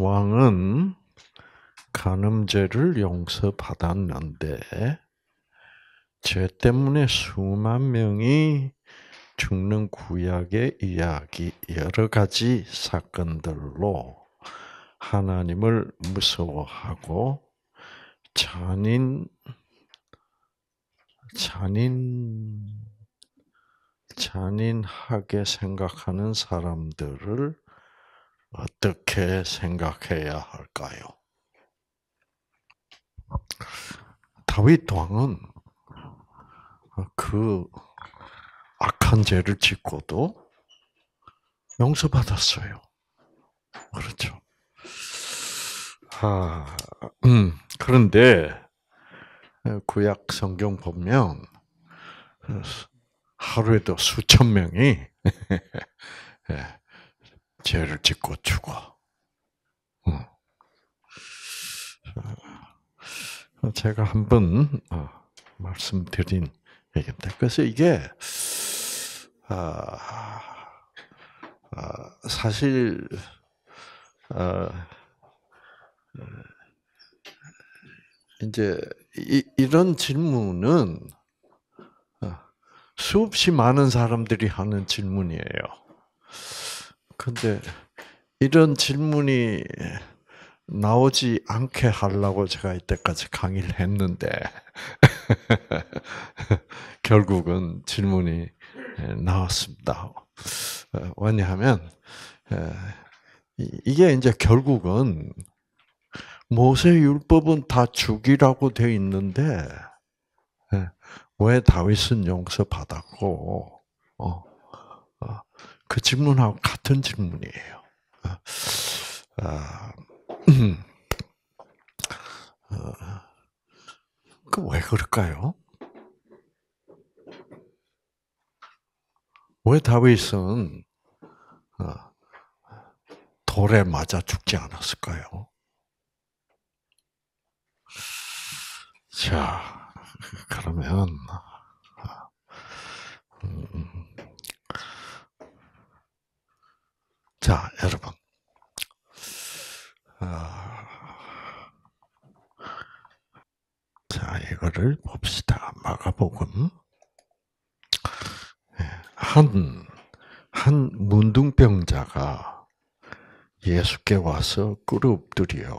왕은 간음죄를 용서받았는데 죄 때문에 수만 명이 죽는 구약의 이야기 여러 가지 사건들로 하나님을 무서워하고 잔인 잔인 잔인하게 생각하는 사람들을 어떻게 생각해야 할까요? 다윗 왕은 그 악한 죄를 짓고도 용서받았어요. 그렇죠. 아, 음, 그런데 구약 성경 보면 하루에도 수천 명이 예, 죄를 짓고 죽어. 어. 어, 제가 한번 어, 말씀드린 얘기입니다. 그래서 이게 아, 아, 사실 아, 이제 이런 질문은 수없이 많은 사람들이 하는 질문이에요. 근데 이런 질문이 나오지 않게 하려고 제가 이때까지 강의를 했는데 결국은 질문이 나왔습니다. 어, 왜냐하면 이게 이제 결국은 모세 율법은 다 죽이라고 돼 있는데 왜 다윗은 용서 받았고 어, 그 질문하고 같은 질문이에요. 아, 아, 그왜 그럴까요? 왜 다윗은 아, 돌에 맞아 죽지 않았을까요? 자, 그러면 음, 자, 여러분. 아. 자, 이거를 봅시다. 마가복음. 예, 한, 한 문둥병자가 예수께 와서 꿇어엎드려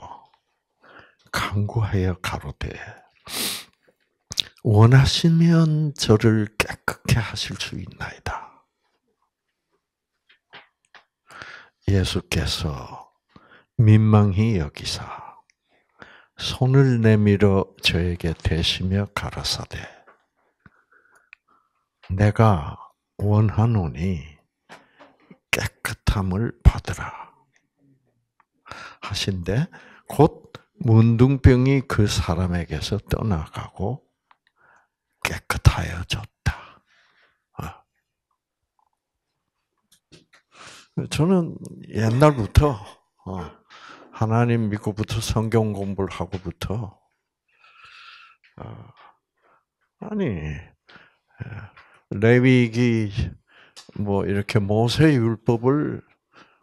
강구하여 가로되, 원하시면 저를 깨끗게 하실 수 있나이다. 예수께서 민망히 여기사 손을 내밀어 저에게 대시며 가라사대 내가 원하노니 깨끗함을 받으라 하신데 곧 문둥병이 그 사람에게서 떠나가고 깨끗하여졌다. 저는 옛날부터 어, 하나님 믿고부터 성경 공부를 하고부터 어, 아니 예, 레위기 뭐 이렇게 모세 율법을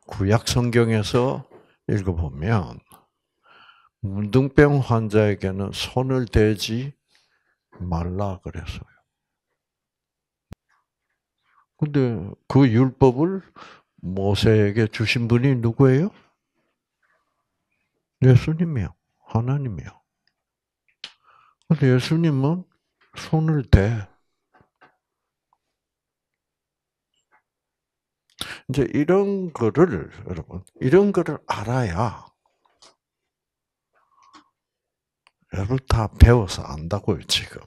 구약 성경에서 읽어보면 문둥병 환자에게는 손을 대지 말라 그랬어요. 근데 그 율법을 모세에게 주신 분이 누구예요? 예수님이요. 하나님이요. 근데 예수님은 손을 대. 이제 이런 거를, 여러분, 이런 거를 알아야, 여러분 다 배워서 안다고요, 지금.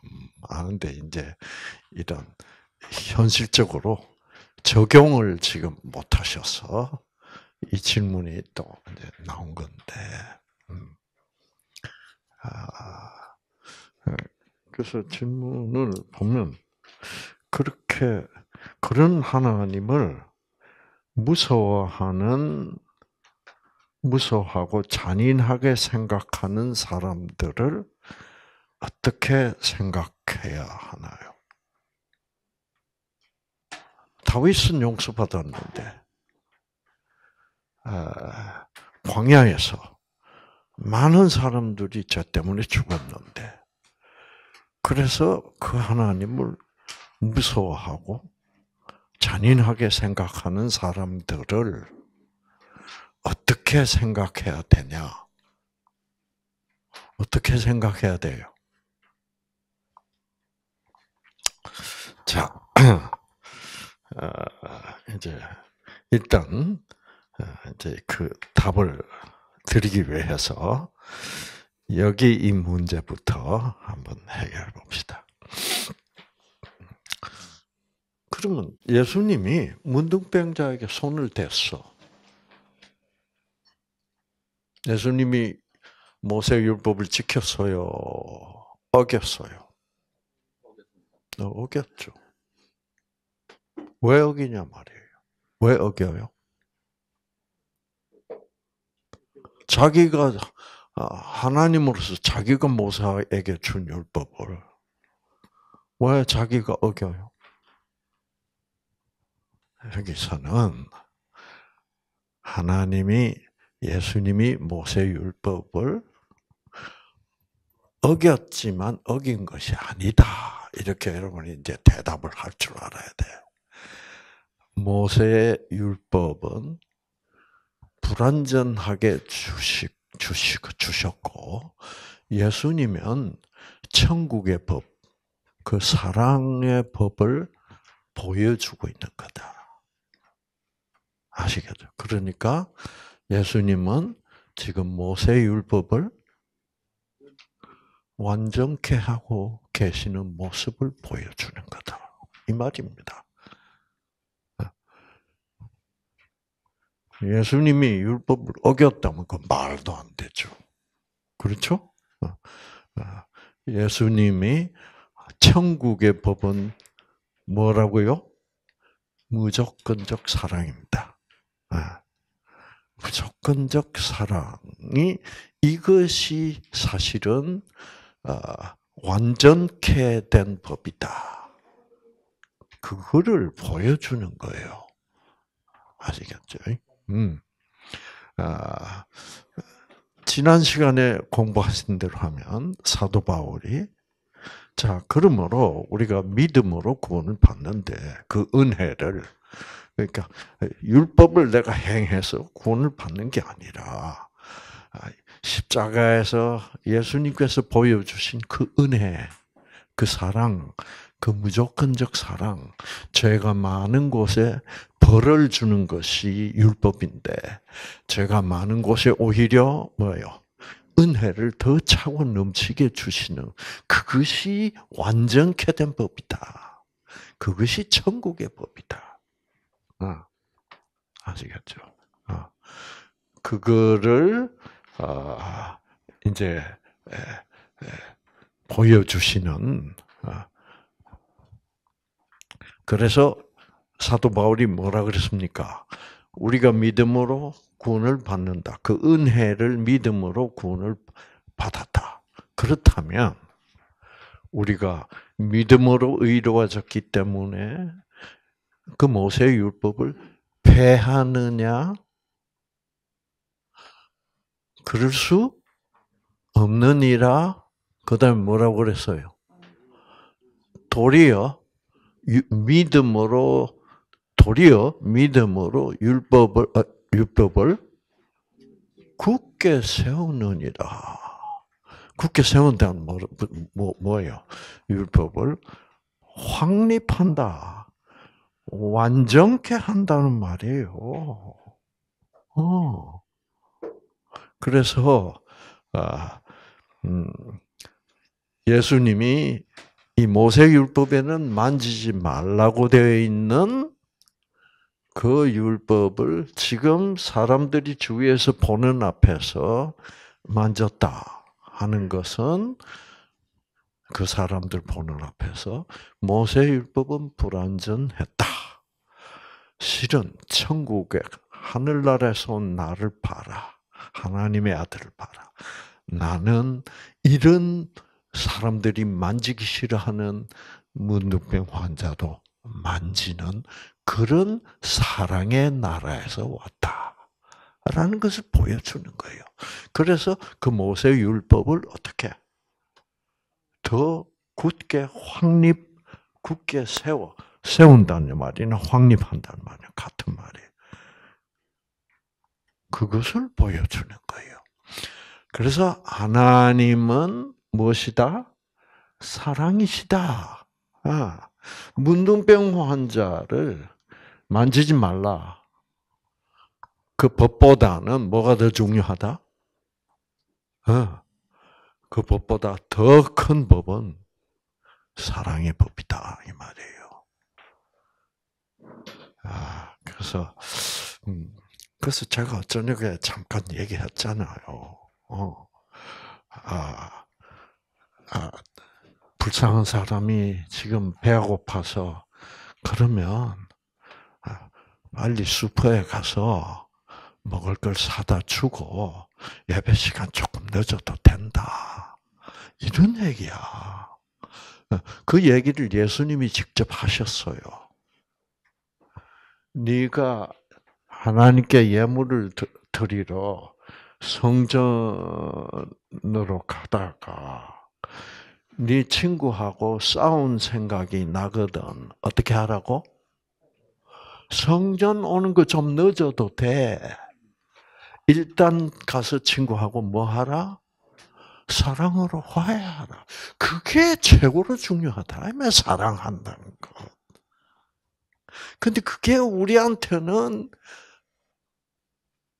아는데, 이제, 이런, 현실적으로, 적용을 지금 못 하셔서 이 질문이 또 나온 건데. 음. 아, 그래서 질문을 보면 그렇게 그런 하나님을 무서워하는 무서워하고 잔인하게 생각하는 사람들을 어떻게 생각해야 하나요? 다윗은 용서받았는데 아, 광야에서 많은 사람들이 저 때문에 죽었는데 그래서 그 하나님을 무서워하고 잔인하게 생각하는 사람들을 어떻게 생각해야 되냐? 어떻게 생각해야 돼요? 자, 아, 이제 일단 아, 이제 그 답을 드리기 위해서 여기 이 문제부터 한번 해결해 봅시다. 그러면 예수님이 문둥병자에게 손을 댔어. 예수님이 모세율법을 지켰어요? 어겼어요? 어, 어겼죠. 왜 어기냐 말이에요. 왜 어겨요? 자기가 아, 하나님으로서 자기가 모세에게 준 율법을 왜 자기가 어겨요? 여기서는 하나님이 예수님이 모세 율법을 어겼지만 어긴 것이 아니다. 이렇게 여러분이 이제 대답을 할 줄 알아야 돼요. 모세의 율법은 불완전하게 주식 주식 주셨고 예수님은 천국의 법, 그 사랑의 법을 보여주고 있는 거다. 아시겠죠? 그러니까 예수님은 지금 모세 율법을 완전케 하고 계시는 모습을 보여주는 거다. 이 말입니다. 예수님이 율법을 어겼다면 그 말도 안 되죠. 그렇죠? 어, 어, 예수님이 천국의 법은 뭐라고요? 무조건적 사랑입니다. 어, 무조건적 사랑이 이것이 사실은 완전케 된 법이다. 그거를 보여주는 거예요. 아시겠죠? 음. 아, 지난 시간에 공부하신 대로 하면 사도 바울이 자 그러므로 우리가 믿음으로 구원을 받는데 그 은혜를 그러니까 율법을 내가 행해서 구원을 받는 게 아니라 아, 십자가에서 예수님께서 보여주신 그 은혜, 그 사랑, 그 무조건적 사랑, 죄가 많은 곳에 벌을 주는 것이 율법인데, 죄가 많은 곳에 오히려 뭐예요? 은혜를 더 차고 넘치게 주시는 그것이 완전케 된 법이다. 그것이 천국의 법이다. 아, 아시겠죠? 아, 그거를 아, 이제 에, 에, 보여주시는 그래서 사도 바울이 뭐라 그랬습니까? 우리가 믿음으로 구원을 받는다. 그 은혜를 믿음으로 구원을 받았다. 그렇다면 우리가 믿음으로 의로워졌기 때문에 그모세 율법을 폐하느냐? 그럴 수 없느니라. 그다음 뭐라고 그랬어요? 도리어 믿음으로 도리어 믿음으로 율법을 어, 율법을 굳게 세우느니라. 굳게 세운다는 뭐, 뭐, 뭐예요? 율법을 확립한다. 완전케 한다는 말이에요. 어. 그래서 아, 음, 예수님이 이 모세율법에는 만지지 말라고 되어 있는 그 율법을 지금 사람들이 주위에서 보는 앞에서 만졌다 하는 것은 그 사람들 보는 앞에서 모세율법은 불완전했다. 실은 천국에 하늘나라에서 온 나를 봐라. 하나님의 아들을 봐라. 나는 이런 사람들이 만지기 싫어하는 문둥병 환자도 만지는 그런 사랑의 나라에서 왔다라는 것을 보여주는 거예요. 그래서 그 모세 율법을 어떻게 더 굳게 확립 굳게 세워 세운다는 말이나 확립한다는 말이 같은 말이에요. 그것을 보여주는 거예요. 그래서 하나님은 무엇이다? 사랑이시다. 아, 문둥병 환자를 만지지 말라. 그 법보다는 뭐가 더 중요하다? 아, 그 법보다 더 큰 법은 사랑의 법이다 이 말이에요. 아, 그래서 음, 그래서 제가 저녁에 잠깐 얘기했잖아요. 어, 아. 아, 불쌍한 사람이 지금 배가 고파서 그러면 아, 빨리 슈퍼에 가서 먹을 걸 사다 주고 예배 시간 조금 늦어도 된다. 이런 얘기야. 어, 그 얘기를 예수님이 직접 하셨어요. 네가 하나님께 예물을 드리러 성전으로 가다가 네 친구하고 싸운 생각이 나거든. 어떻게 하라고? 성전 오는 거 좀 늦어도 돼. 일단 가서 친구하고 뭐 하라? 사랑으로 화해하라. 그게 최고로 중요하다. 왜 사랑한다는 것. 근데 그게 우리한테는,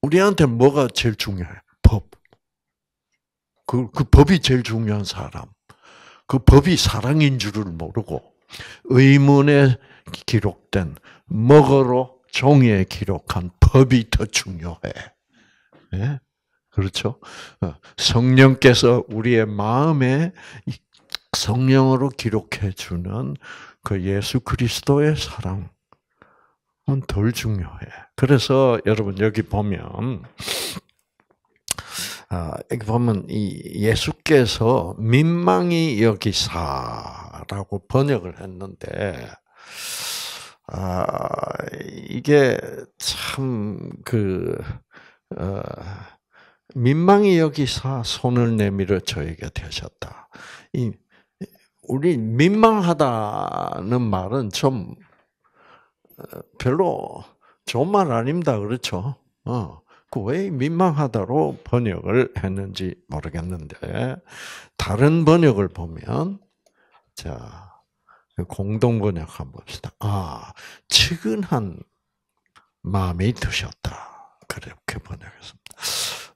우리한테 뭐가 제일 중요해? 법. 그, 그 법이 제일 중요한 사람. 그 법이 사랑인 줄을 모르고 의문에 기록된 먹으로 종이에 기록한 법이 더 중요해. 예? 그렇죠? 어, 성령께서 우리의 마음에 성령으로 기록해 주는 그 예수 그리스도의 사랑은 덜 중요해. 그래서 여러분 여기 보면 아, 이렇게 보면 이 예수께서 민망히 여기사라고 번역을 했는데 아, 이게 참 그 어, 민망히 여기사 손을 내밀어 저에게 되셨다. 이 우리 민망하다는 말은 좀 어, 별로 좋은 말 아닙니다. 그렇죠? 어. 자꾸 왜 민망하다로 번역을 했는지 모르겠는데 다른 번역을 보면 자 공동 번역 한번 봅시다. 아 측은한 마음이 드셨다 그렇게 번역했습니다.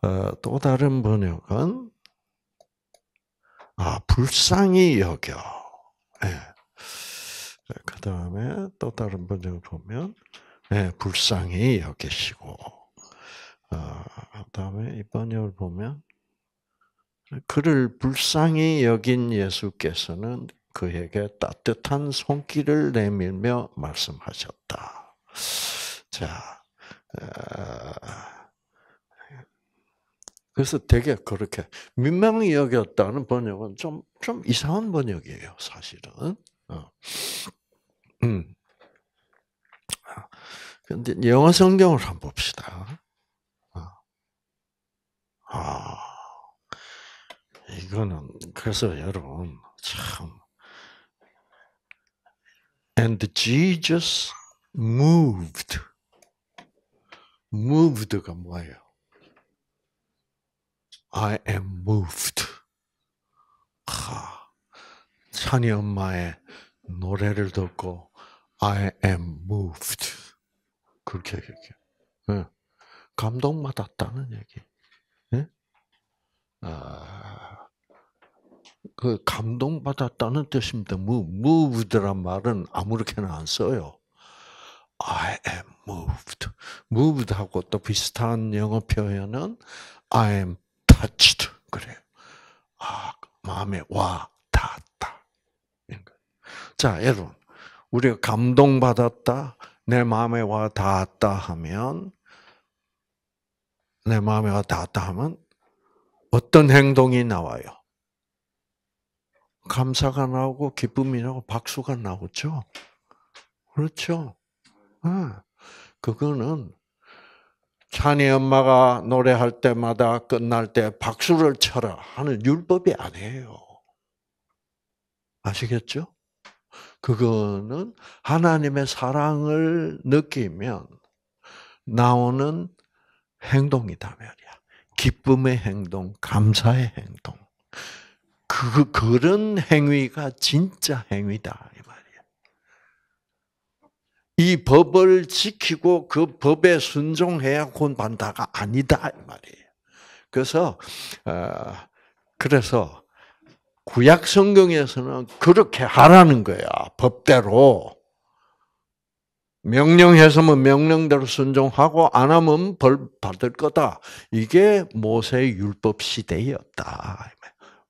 어, 또 다른 번역은 아 불쌍히 여겨. 네. 그 다음에 또 다른 번역을 보면 네, 불쌍히 여기시고 아, 다음에 이번역을 보면 그를 불쌍히 여긴 예수께서는 그에게 따뜻한 손길을 내밀며 말씀하셨다. 자, 아, 그래서 되게 그렇게 민망히 여겼다는 번역은 좀, 좀 이상한 번역이에요, 사실은. 어. 음. 아, 근데 영어 성경을 한번 봅시다. 아, 이거는, 그래서 여러분, 참. And Jesus moved. moved가 뭐예요? I am moved. 하, 찬이 엄마의 노래를 듣고 I am moved. 그렇게 얘기해요. 감동받았다는 얘기. 예? 아, 그 감동받았다는 뜻입니다. moved란 말은 아무렇게나 안 써요. I am moved. moved하고 또 비슷한 영어 표현은 I am touched 그래요. 아, 마음에 와 닿았다. 자, 여러분, 우리가 감동받았다, 내 마음에 와 닿았다 하면 내 마음에 왔다 갔다 하면 어떤 행동이 나와요? 감사가 나오고 기쁨이 나오고 박수가 나오죠. 그렇죠. 아, 그거는 찬이 엄마가 노래할 때마다 끝날 때 박수를 쳐라 하는 율법이 아니에요. 아시겠죠? 그거는 하나님의 사랑을 느끼면 나오는 행동이다면이야. 기쁨의 행동, 감사의 행동. 그 그런 행위가 진짜 행위다 이 말이야. 이 법을 지키고 그 법에 순종해야 구원다가 아니다 이말이에 그래서 어, 그래서 구약 성경에서는 그렇게 하라는 거야 법대로 명령해서면 명령대로 순종하고 안 하면 벌 받을 거다. 이게 모세 율법 시대였다.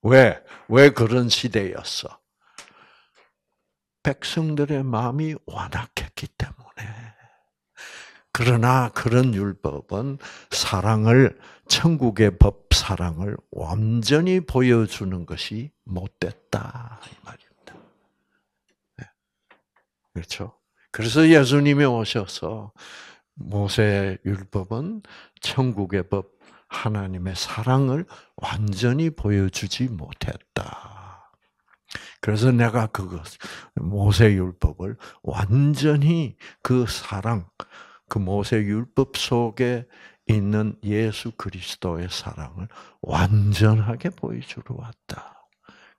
왜? 왜 그런 시대였어? 백성들의 마음이 완악했기 때문에. 그러나 그런 율법은 사랑을, 천국의 법 사랑을 완전히 보여주는 것이 못됐다. 이 말입니다. 네. 그렇죠? 그래서 예수님이 오셔서 모세 율법은 천국의 법, 하나님의 사랑을 완전히 보여주지 못했다. 그래서 내가 그것, 모세 율법을 완전히 그 사랑, 그 모세 율법 속에 있는 예수 그리스도의 사랑을 완전하게 보여주러 왔다.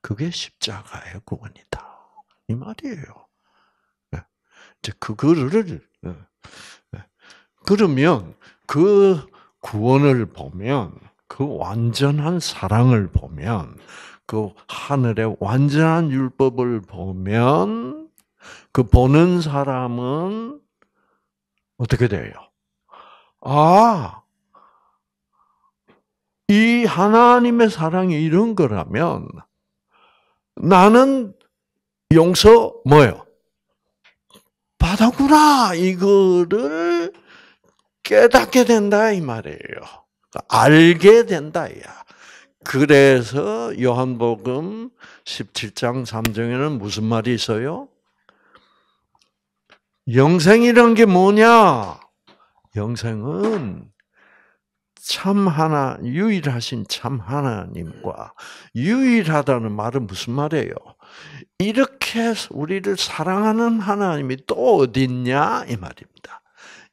그게 십자가의 구원이다. 이 말이에요. 그거를 예, 예. 그러면 그 구원을 보면 그 완전한 사랑을 보면 그 하늘의 완전한 율법을 보면 그 보는 사람은 어떻게 돼요? 아, 이 하나님의 사랑이 이런 거라면 나는 용서 뭐요? 바다구나 이거를 깨닫게 된다 이 말이에요. 그러니까 알게 된다야. 그래서 요한복음 17장 3절에는 무슨 말이 있어요? 영생이란 게 뭐냐? 영생은 참 하나 유일하신 참 하나님과 유일하다는 말은 무슨 말이에요? 이렇게 우리를 사랑하는 하나님이 또 어딨냐 이 말입니다.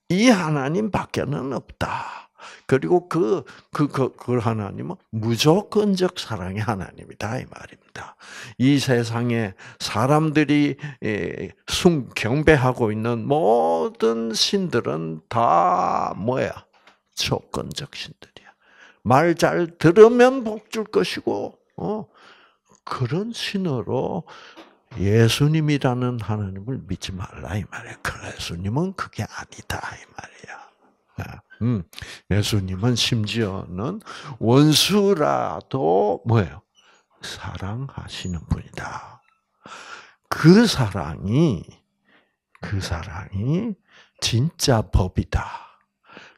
이 하나님밖에는 없다. 그리고 그, 그, 그, 그 하나님은 무조건적 사랑의 하나님이다. 이 말입니다. 이 세상에 사람들이 예, 숭, 경배하고 있는 모든 신들은 다 뭐야? 조건적 신들이야. 말 잘 들으면 복 줄 것이고, 어, 그런 신으로 예수님이라는 하나님을 믿지 말라 이 말이야. 그러 예수님은 그게 아니다 이 말이야. 아, 음, 예수님은 심지어는 원수라도 뭐예요? 사랑하시는 분이다. 그 사랑이 그 사랑이 진짜 법이다.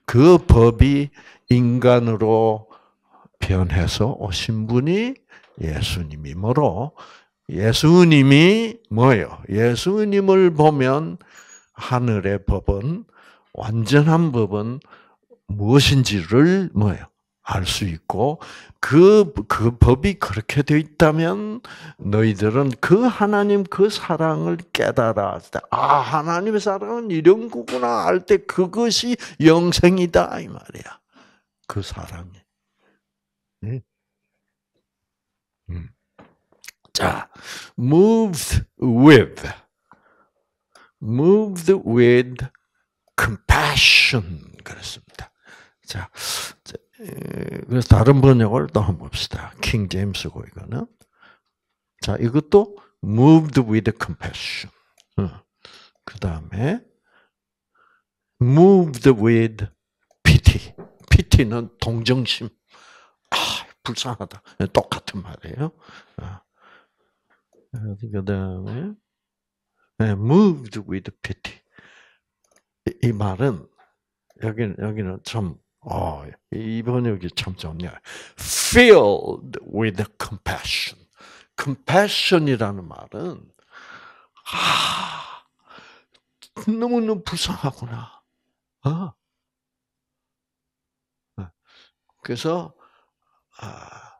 그 법이 인간으로 변해서 오신 분이 예수님이므로 예수님이 뭐예요? 예수님을 보면 하늘의 법은 완전한 법은 무엇인지를 뭐예요? 할수 있고 그, 그 법이 그렇게 되어 있다면 너희들은 그 하나님 그 사랑을 깨달아. 아, 하나님의 사랑은 이런 거구나 할때 그것이 영생이다. 이 말이야. 그 사랑이. 응? 음. 응. 음. 자, moved with, moved with compassion. 그렇습니다. 자, 그래서 다른 번역을 또 한 번 봅시다. 킹 제임스고 이거는. 자, 이것도 moved with compassion. 그 다음에 moved with pity. pity는 동정심. 아, 불쌍하다. 예, 똑같은 말이에요. 아. 그 다음에 예, moved with pity. 이 말은 여기는 여기는 참 어, 이 번역이 참 좋네요. Filled with compassion. Compassion이라는 말은 아 너무너무 불쌍하구나. 어? 어? 그래서 아,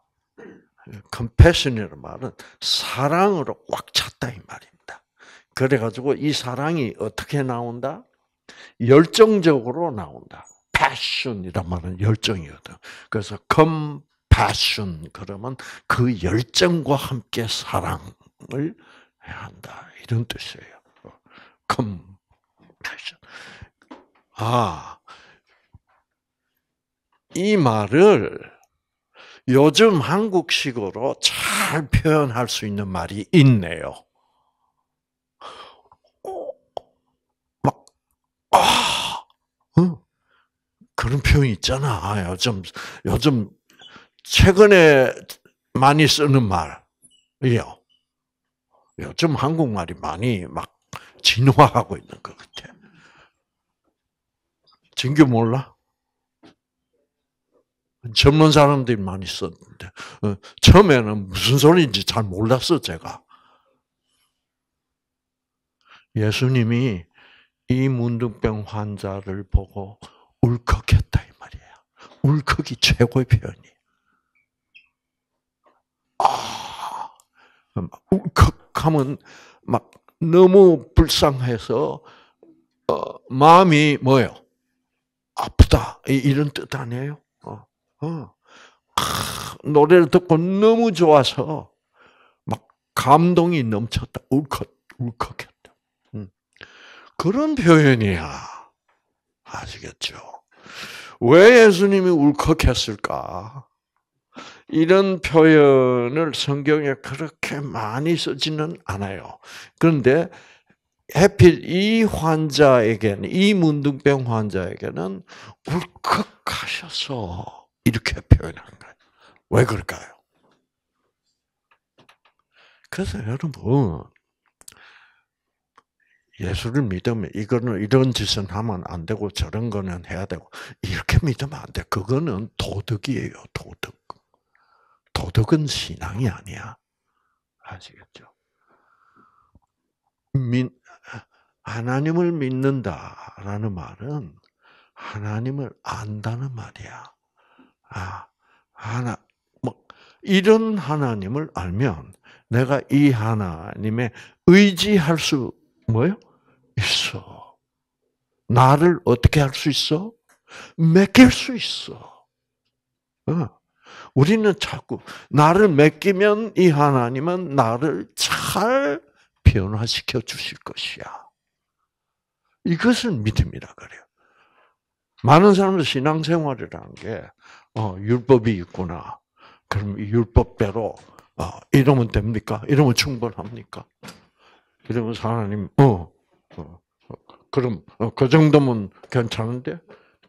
compassion이라는 말은 사랑으로 꽉 찼다 이 말입니다. 그래가지고 이 사랑이 어떻게 나온다? 열정적으로 나온다. passion이란 말은 열정이거든. 그래서 compassion 그러면 그 열정과 함께 사랑을 해야 한다 이런 뜻이에요. compassion. 아, 이 말을 요즘 한국식으로 잘 표현할 수 있는 말이 있네요. 어, 막, 아, 응? 그런 표현 이 있잖아. 요즘 요즘 최근에 많이 쓰는 말이요. 요즘 한국말이 많이 막 진화하고 있는 것 같아. 진규 몰라? 젊은 사람들이 많이 썼는데 어, 처음에는 무슨 소리인지 잘 몰랐어 제가. 예수님이 이 문둥병 환자를 보고 울컥했다 이말이에 울컥이 최고의 표현이. 아, 울컥하면 막 너무 불쌍해서 어, 마음이 뭐요? 아프다 이런 뜻 아니에요? 어, 어. 아, 노래를 듣고 너무 좋아서 막 감동이 넘쳤다, 울컥 울컥했다. 음. 그런 표현이야. 아시겠죠? 왜 예수님이 울컥했을까? 이런 표현을 성경에 그렇게 많이 쓰지는 않아요. 그런데 해필 이 환자에게는 이 문둥병 환자에게는 울컥하셔서 이렇게 표현한 거예요. 왜 그럴까요? 그래서 여러분 예수를 믿으면 이거는 이런 짓은 하면 안 되고 저런 거는 해야 되고 이렇게 믿으면 안 돼. 그거는 도덕이에요. 도덕. 도덕은 신앙이 아니야. 아시겠죠? 민 하나님을 믿는다라는 말은 하나님을 안다는 말이야. 아 하나 뭐 이런 하나님을 알면 내가 이 하나님에 의지할 수 뭐요? 있어. 나를 어떻게 할 수 있어? 맡길 수 있어. 어. 우리는 자꾸 나를 맡기면 이 하나님은 나를 잘 변화시켜 주실 것이야. 이것은 믿음이라 그래요. 많은 사람들 신앙생활이라는 게 어, 율법이 있구나. 그럼 율법대로 어, 이러면 됩니까? 이러면 충분합니까? 그러면 하나님, 뭐 뭐 어. 어, 어 그럼 어, 그 정도면 괜찮은데?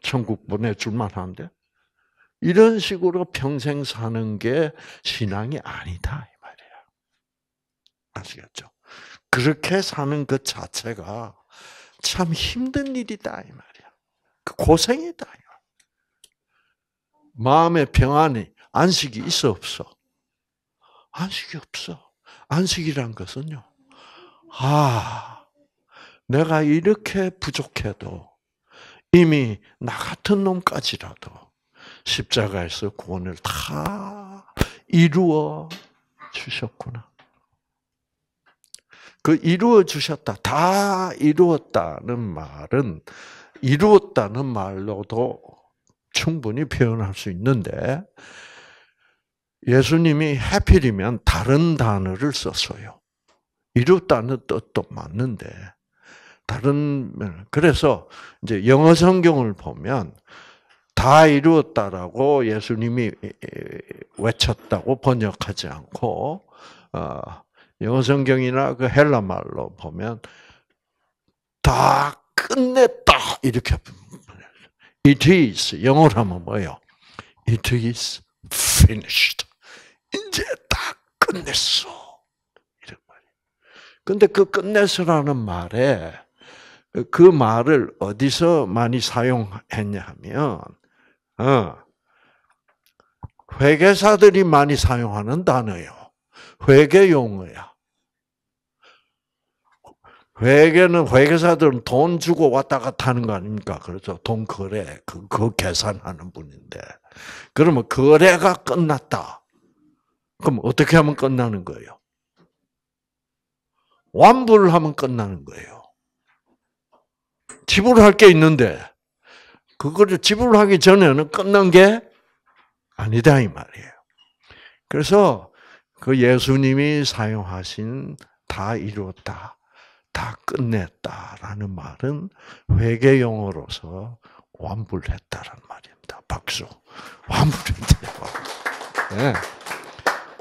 천국 보내줄만 한데? 이런 식으로 평생 사는 게 신앙이 아니다. 이말이에 아시겠죠? 그렇게 사는 것 그 자체가 참 힘든 일이다. 이 말이야. 그 고생이다. 마음의 평안이, 안식이 있어 없어? 안식이 없어. 안식이란 것은요, 아, 내가 이렇게 부족해도 이미 나 같은 놈까지라도 십자가에서 구원을 다 이루어 주셨구나. 그 이루어 주셨다, 다 이루었다는 말은 이루었다는 말로도 충분히 표현할 수 있는데 예수님이 해필이면 다른 단어를 썼어요. 이롭다는 뜻도 맞는데 다른 그래서 이제 영어 성경을 보면 다 이루었다라고 예수님이 외쳤다고 번역하지 않고 어, 영어 성경이나 그 헬라 말로 보면 다 끝냈다 이렇게 It is 영어로 하면 뭐예요? It is finished. 이제 다 끝냈어. 근데 그 끝내서라는 말에 그 말을 어디서 많이 사용했냐 하면, 어, 회계사들이 많이 사용하는 단어요. 회계 용어야. 회계는 회계사들은 돈 주고 왔다 갔다 하는 거 아닙니까? 그렇죠. 돈 거래 그, 그 계산하는 분인데 그러면 거래가 끝났다. 그럼 어떻게 하면 끝나는 거예요? 완불을 하면 끝나는 거예요. 지불할 게 있는데 그거를 지불하기 전에는 끝난 게 아니다 이 말이에요. 그래서 그 예수님이 사용하신 다 이루었다, 다 끝냈다라는 말은 회개 용어로서 완불했다는 말입니다. 박수. 완불했다. 네. 예.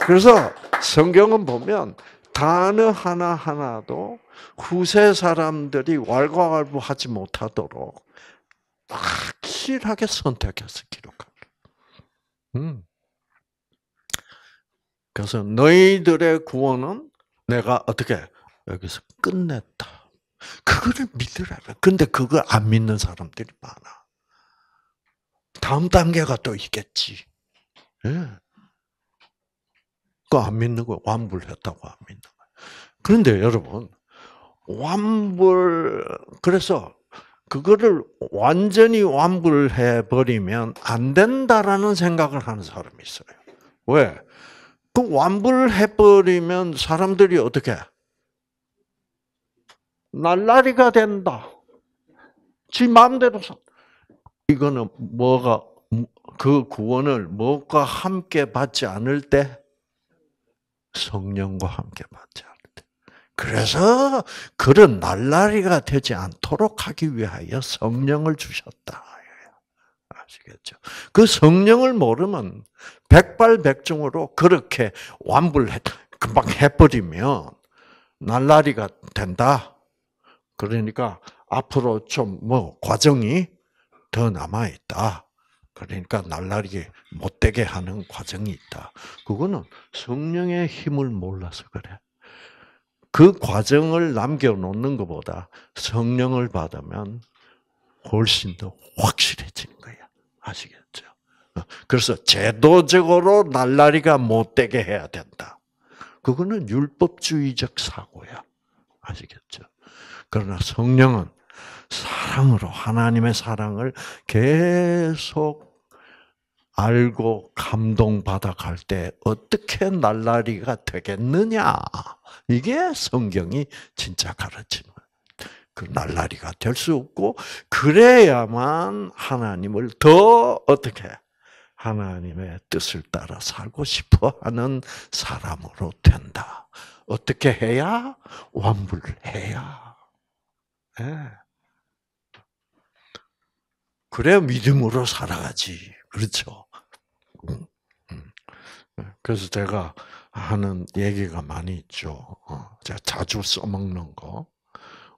그래서 성경은 보면 단어 하나하나도 후세 사람들이 왈가왈부하지 못하도록 확실하게 선택해서 기록한 음. 그래서 너희들의 구원은 내가 어떻게 여기서 끝냈다. 그거를 믿으라. 근데 그걸 안 믿는 사람들이 많아. 다음 단계가 또 있겠지. 예. 안 믿는 거 완불했다고 안 믿는 거예요. 그런데 여러분 완불 그래서 그거를 완전히 완불해 버리면 안 된다라는 생각을 하는 사람이 있어요. 왜? 그 완불해 버리면 사람들이 어떻게 날라리가 된다. 지 마음대로 사. 이거는 뭐가 그 구원을 무엇 함께 받지 않을 때 성령과 함께 맞이할 때. 그래서 그런 날라리가 되지 않도록 하기 위하여 성령을 주셨다. 아시겠죠? 그 성령을 모르면 백발백중으로 그렇게 완불해 금방 해버리면 날라리가 된다. 그러니까 앞으로 좀 뭐 과정이 더 남아 있다. 그러니까 날라리게 못되게 하는 과정이 있다. 그거는 성령의 힘을 몰라서 그래. 그 과정을 남겨놓는 것보다 성령을 받으면 훨씬 더 확실해지는 거야. 아시겠죠? 그래서 제도적으로 날라리가 못되게 해야 된다. 그거는 율법주의적 사고야. 아시겠죠? 그러나 성령은 사랑으로 하나님의 사랑을 계속 알고 감동받아 갈 때 어떻게 날라리가 되겠느냐. 이게 성경이 진짜 가르치는 그 날라리가 될 수 없고 그래야만 하나님을 더 어떻게 하나님의 뜻을 따라 살고 싶어 하는 사람으로 된다. 어떻게 해야? 완불해야. 네. 예. 그래야 믿음으로 살아가지. 그렇죠. 그래서 제가 하는 얘기가 많이 있죠. 어, 제가 자주 써먹는 거.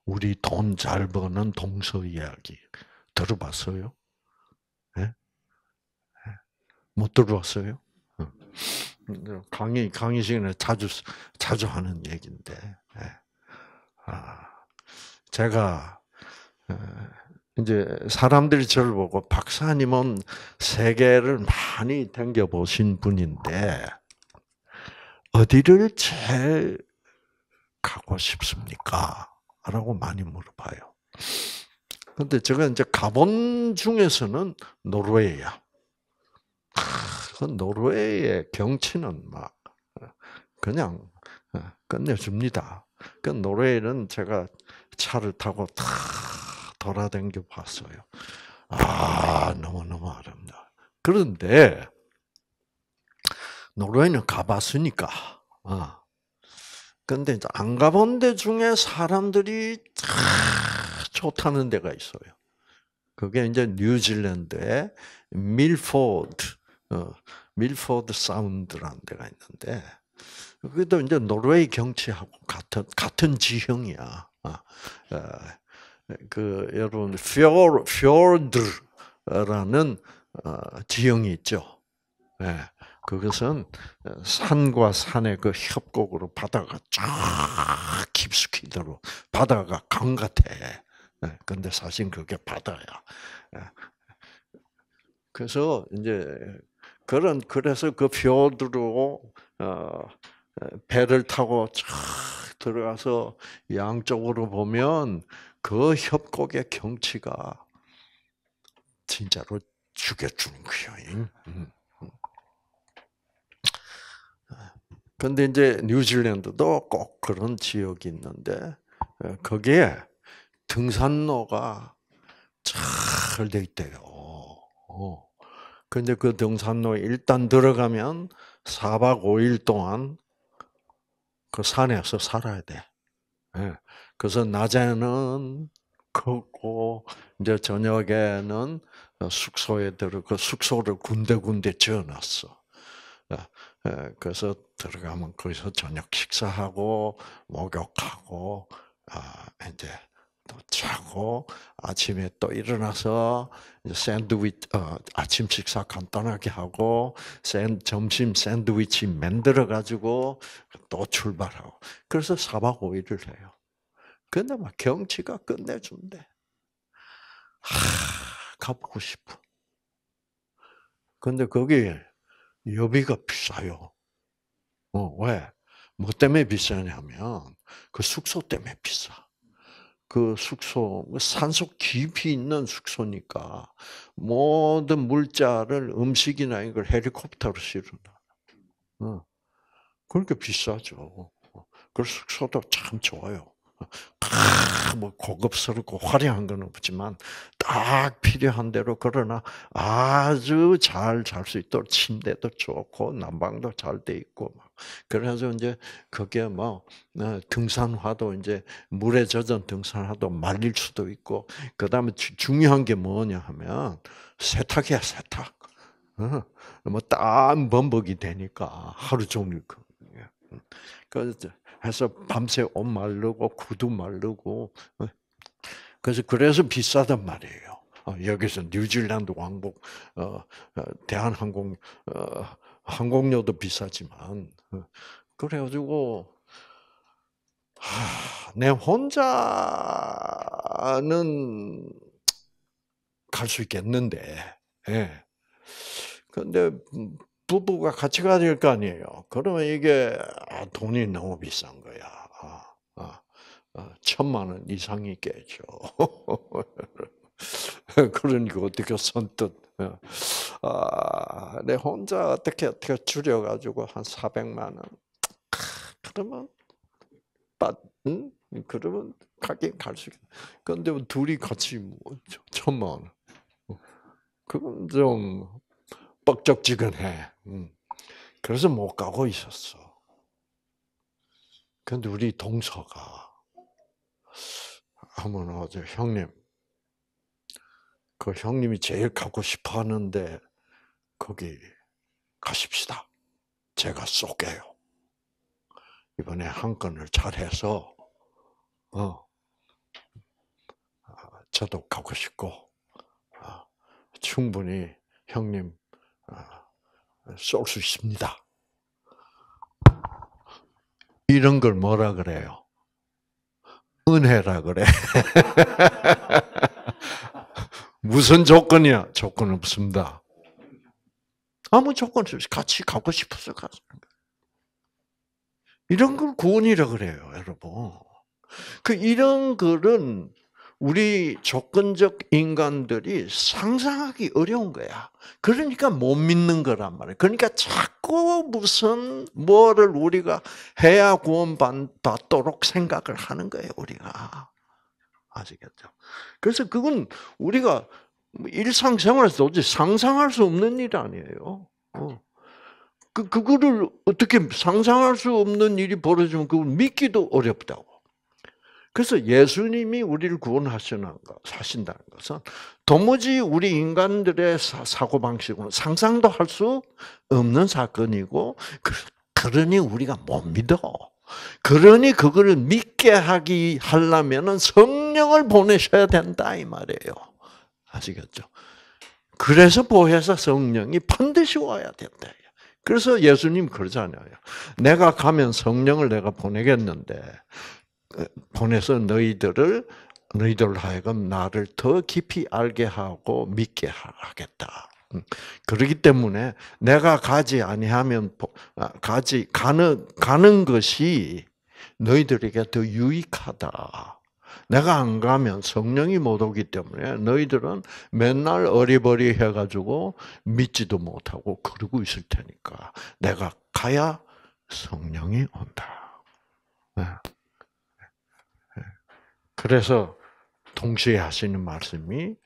우리 돈 잘 버는 동서 이야기. 들어봤어요? 네? 못 들어봤어요? 어. 강의, 강의 시간에 자주, 자주 하는 얘기인데. 예. 아, 제가 어, 이제 사람들이 저를 보고 박사님은 세계를 많이 댕겨 보신 분인데 어디를 제일 가고 싶습니까? 라고 많이 물어봐요. 근데 제가 이제 가본 중에서는 노르웨이야. 그 노르웨이의 경치는 막 그냥 끝내줍니다. 그 노르웨이는 제가 차를 타고 탁 돌아다녀 봤어요. 아, 너무너무 아름다. 그런데, 노르웨이는 가봤으니까, 아. 근데 이제 안 가본 데 중에 사람들이 좋다는 데가 있어요. 그게 이제 뉴질랜드의 밀포드, 어, 밀포드 사운드라는 데가 있는데, 그것도 이제 노르웨이 경치하고 같은, 같은 지형이야. 어, 어그 여러분 fjord, 라는 어, 지형이 있죠. 예. 그것은 어, 산과 산의 그 협곡으로 바다가 쫙 깊숙이도록 바다가 강 같아. 예. 근데 사실 그게 바다야. 예. 그래서 이제 그런 그래서 그 fjord로 어, 어 배를 타고 쫙 들어가서 양쪽으로 보면 그 협곡의 경치가 진짜로 죽여주는 거예요. 음, 음, 음. 근데 이제 뉴질랜드도 꼭 그런 지역이 있는데 어, 거기에 등산로가 잘 돼 있대요. 근데 어. 그등산로 그 일단 들어가면 4박 5일 동안 그 산에서 살아야 돼. 예. 그래서 낮에는 걷고 이제 저녁에는 어, 숙소에 들어가 그 숙소를 군데군데 지어놨어. 어, 어, 그래서 들어가면 거기서 저녁 식사하고 목욕하고 아, 이제 또 자고 아침에 또 일어나서 이제 샌드위치 어, 아침 식사 간단하게 하고 샌, 점심 샌드위치 만들어 가지고 또 출발하고 그래서 사박오일을 해요. 그나마 경치가 끝내준대. 하, 가보고 싶어. 근데 거기 여비가 비싸요. 어, 왜? 뭐 때문에 비싸냐면 그 숙소 때문에 비싸. 그 숙소, 뭐 산속 깊이 있는 숙소니까 모든 물자를 음식이나 이걸 헬리콥터로 실은다. 어. 그렇게 비싸죠. 어, 그 숙소도 참 좋아요. 뭐 고급스럽고 화려한 건 없지만 딱 필요한 대로 그러나 아주 잘 잘 수 있도록 침대도 좋고 난방도 잘 돼 있고 막 그래서 이제 그게 뭐 어, 등산화도 이제 물에 젖은 등산화도 말릴 수도 있고 그다음에 중요한 게 뭐냐 하면 세탁이야 세탁. 어, 뭐땀 범벅이 되니까 하루 종일 그. 그래서 해서 밤새 옷말르고 구두 말르고 어? 그래서 그래서 비싸단 말이에요. 어, 여기서 뉴질랜드 왕복 어, 대한항공 항공료도 비싸지만 그래가지고 하, 내 혼자는 갈 수 있겠는데, 예. 근데 음, 부부가 같이 가야 될 거 아니에요. 그러면 이게 아, 돈이 너무 비싼 거야. 아, 아, 천만 원 이상이 깨죠. 그러니까 어떻게 선뜻 어, 아, 내 혼자 어떻게 어떻게 줄여가지고 한 400만 원. 그러면 응? 그러면 가긴 갈 수 있겠다. 근데 둘이 같이 뭐, 천만 원. 어, 그건 좀 뻑적지근해. 음. 그래서 못 가고 있었어. 그런데 우리 동서가 한번 어제 형님, 그 형님이 제일 가고 싶어 하는데 거기 가십시다. 제가 쏠게요. 이번에 한 건을 잘해서 어 아, 저도 가고 싶고 아, 충분히 형님 아, 쏠수 있습니다. 이런 걸 뭐라 그래요? 은혜라 그래. 무슨 조건이야? 조건 없습니다. 아무 조건 없이 같이 가고 싶어서 가는 이런 걸 구원이라 그래요, 여러분. 그 이런 글은 우리 조건적 인간들이 상상하기 어려운 거야. 그러니까 못 믿는 거란 말이야. 그러니까 자꾸 무슨 뭐를 우리가 해야 구원받도록 생각을 하는 거예요, 우리가. 아시겠죠? 그래서 그건 우리가 일상생활에서 도저히 상상할 수 없는 일 아니에요. 어. 그, 그거를 어떻게 상상할 수 없는 일이 벌어지면 그걸 믿기도 어렵다고. 그래서 예수님이 우리를 구원하시는 것, 사신다는 것은 도무지 우리 인간들의 사고 방식으로 상상도 할 수 없는 사건이고 그러니 우리가 못 믿어. 그러니 그거를 믿게 하기 하려면은 성령을 보내셔야 된다 이 말이에요. 아시겠죠? 그래서 보혜사 성령이 반드시 와야 된다. 그래서 예수님 그러잖아요. 내가 가면 성령을 내가 보내겠는데 보내서 너희들을 너희들 하여금 나를 더 깊이 알게 하고 믿게 하겠다. 음. 그러기 때문에 내가 가지 아니하면 아, 가지 가는 가는 것이 너희들에게 더 유익하다. 내가 안 가면 성령이 못 오기 때문에 너희들은 맨날 어리버리 해가지고 믿지도 못하고 그러고 있을 테니까 내가 가야 성령이 온다. 네. 그래서 동시에 하시는 말씀이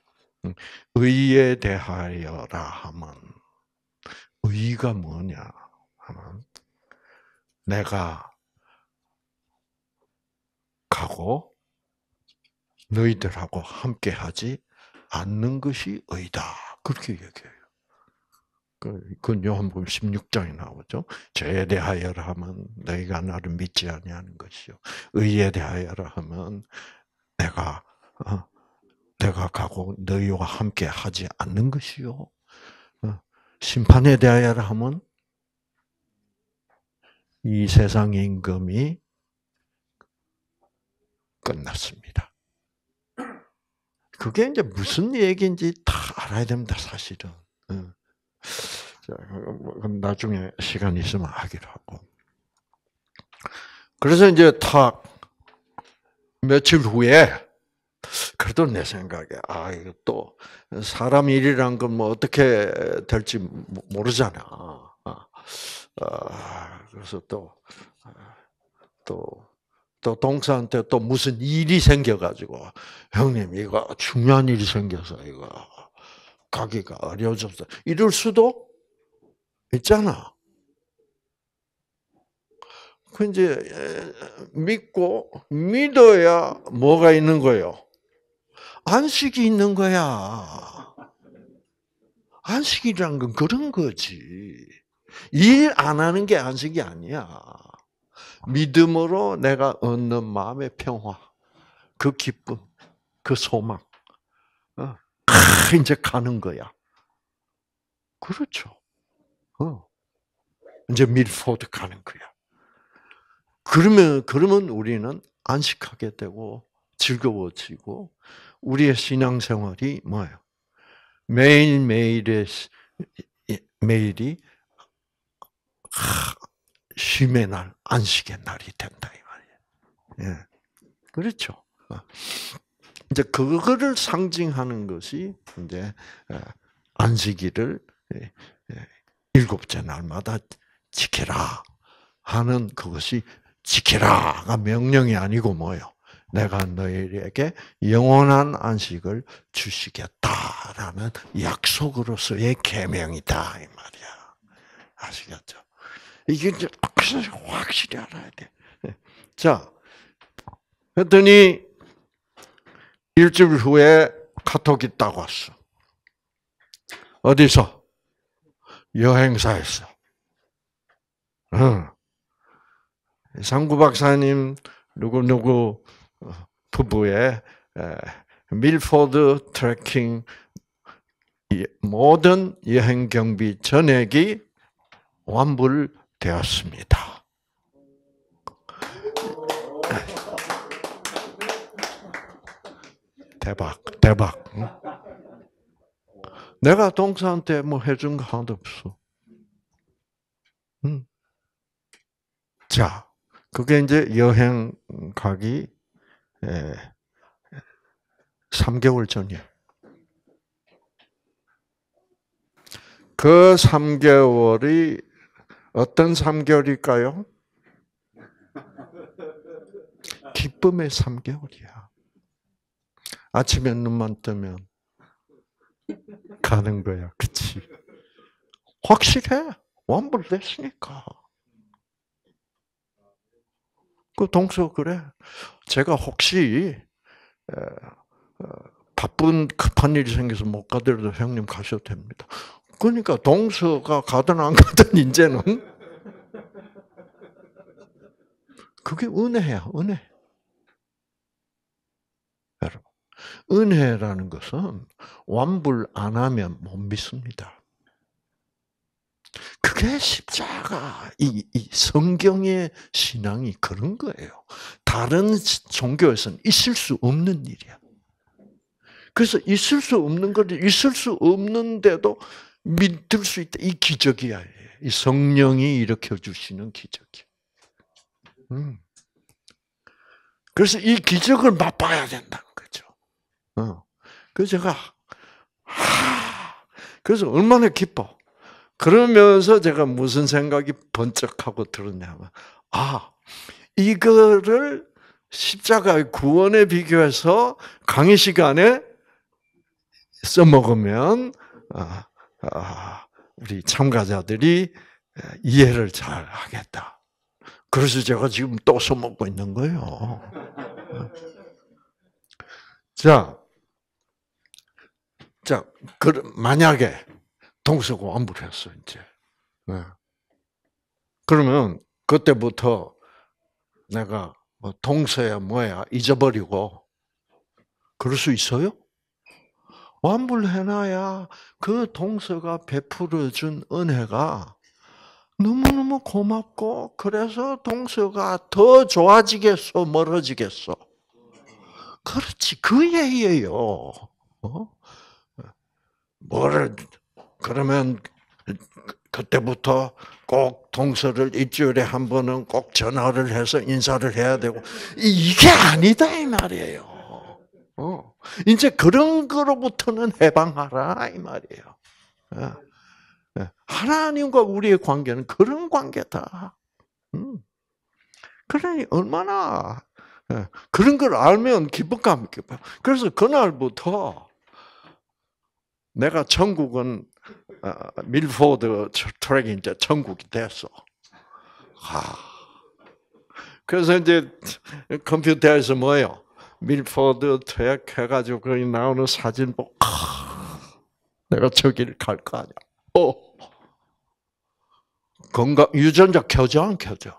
음, 의에 대하여라 하면 의가 뭐냐 하면 내가 가고 너희들하고 함께 하지 않는 것이 의다. 그렇게 얘기해요. 그, 그건 요한복음 16장에 나오죠. 죄에 대하여라 하면 너희가 나를 믿지 아니하는 것이요. 의에 대하여라 하면 내가 어, 내가 가고 너희와 함께 하지 않는 것이요. 어, 심판에 대하여 하면 이 세상 임금이 끝났습니다. 그게 이제 무슨 얘기인지 다 알아야 됩니다, 사실은. 어. 자, 그럼 나중에 시간 있으면 하기로 하고. 그래서 이제 탁 며칠 후에 그래도 내 생각에 아 이거 또 사람 일이란 건 뭐 어떻게 될지 모르잖아. 아, 아, 그래서 또 아, 또, 또 동사한테 또 무슨 일이 생겨가지고, 형님, 이거 중요한 일이 생겨서 이거 가기가 어려워졌어. 이럴 수도 있잖아. 그 이제 믿고 믿어야 뭐가 있는 거예요? 안식이 있는 거야. 안식이란 건 그런 거지. 일 안 하는 게 안식이 아니야. 믿음으로 내가 얻는 마음의 평화, 그 기쁨, 그 소망, 어, 아, 이제 가는 거야. 그렇죠. 어. 이제 밀포드 가는 거야. 그러면, 그러면 우리는 안식하게 되고 즐거워지고 우리의 신앙생활이 뭐예요? 매일매일의, 매일이 쉼의 날, 안식의 날이 된다, 이 말이에요. 예. 그렇죠. 어. 이제 그거를 상징하는 것이 이제 어, 안식일을 예, 예, 일곱째 날마다 지켜라 하는 그것이 지키라가 명령이 아니고 뭐요? 내가 너희에게 영원한 안식을 주시겠다라는 약속으로서의 계명이다 이 말이야. 아시겠죠? 이게 이제 확실히, 확실히 알아야 돼. 자, 그랬더니 일주일 후에 카톡이 딱 왔어. 어디서? 여행사에서. 응. 상구 박사님 누구 누구 어, 부부의 밀포드 트래킹 모든 여행 경비 전액이 완불되었습니다. 대박, 대박. 내가 동사한테 뭐 해준 거 하나도 없어. 응. 음. 자, 그게 이제 여행 가기 3개월 예, 전이에요. 그 3개월이 어떤 3개월일까요? 기쁨의 3개월이야. 아침에 눈만 뜨면 가는 거야. 그치? 확실해. 원불됐으니까 그 동서 그래. 제가 혹시 어, 바쁜 급한 일이 생겨서 못 가더라도 형님 가셔도 됩니다. 그러니까 동서가 가든 안 가든 이제는 그게 은혜야 은혜. 여러분 은혜라는 것은 완불 안 하면 못 믿습니다. 그게 십자가, 이, 이, 성경의 신앙이 그런 거예요. 다른 종교에서는 있을 수 없는 일이야. 그래서 있을 수 없는 걸 있을 수 없는데도 믿을 수 있다. 이 기적이야. 이 성령이 일으켜 주시는 기적이야. 음. 그래서 이 기적을 맛봐야 된다는 거죠. 어. 그래서 제가 하, 그래서 얼마나 기뻐. 그러면서 제가 무슨 생각이 번쩍 하고 들었냐면, 아, 이거를 십자가의 구원에 비교해서 강의 시간에 써먹으면, 아, 아, 우리 참가자들이 이해를 잘 하겠다. 그래서 제가 지금 또 써먹고 있는 거예요. 자, 자, 그, 만약에, 동서고 안부를 했어, 이제. 네. 그러면 그때부터 내가 뭐 동서야 뭐야 잊어버리고 그럴 수 있어요? 완불 해놔야 그 동서가 베풀어 준 은혜가 너무너무 고맙고 그래서 동서가 더 좋아지겠어 멀어지겠어 그렇지 그 얘기예요 어? 네. 뭐를 그러면 그때부터 꼭 동서를 일주일에 한 번은 꼭 전화를 해서 인사를 해야 되고 이게 아니다 이 말이에요. 어. 이제 그런 거로부터는 해방하라 이 말이에요. 예. 예. 하나님과 우리의 관계는 그런 관계다. 음. 그러니 얼마나 예. 그런 걸 알면 기쁨감이 깊 그래서 그날부터 내가 천국은 어, 밀포드 트랙이 이제 천국이 됐어. 아. 그래서 이제 컴퓨터에서 뭐예요? 밀포드 트랙 해가지고 거기 나오는 사진 보고 아, 내가 저기갈거 아니야. 어. 건강 유전자 켜져 안 켜져?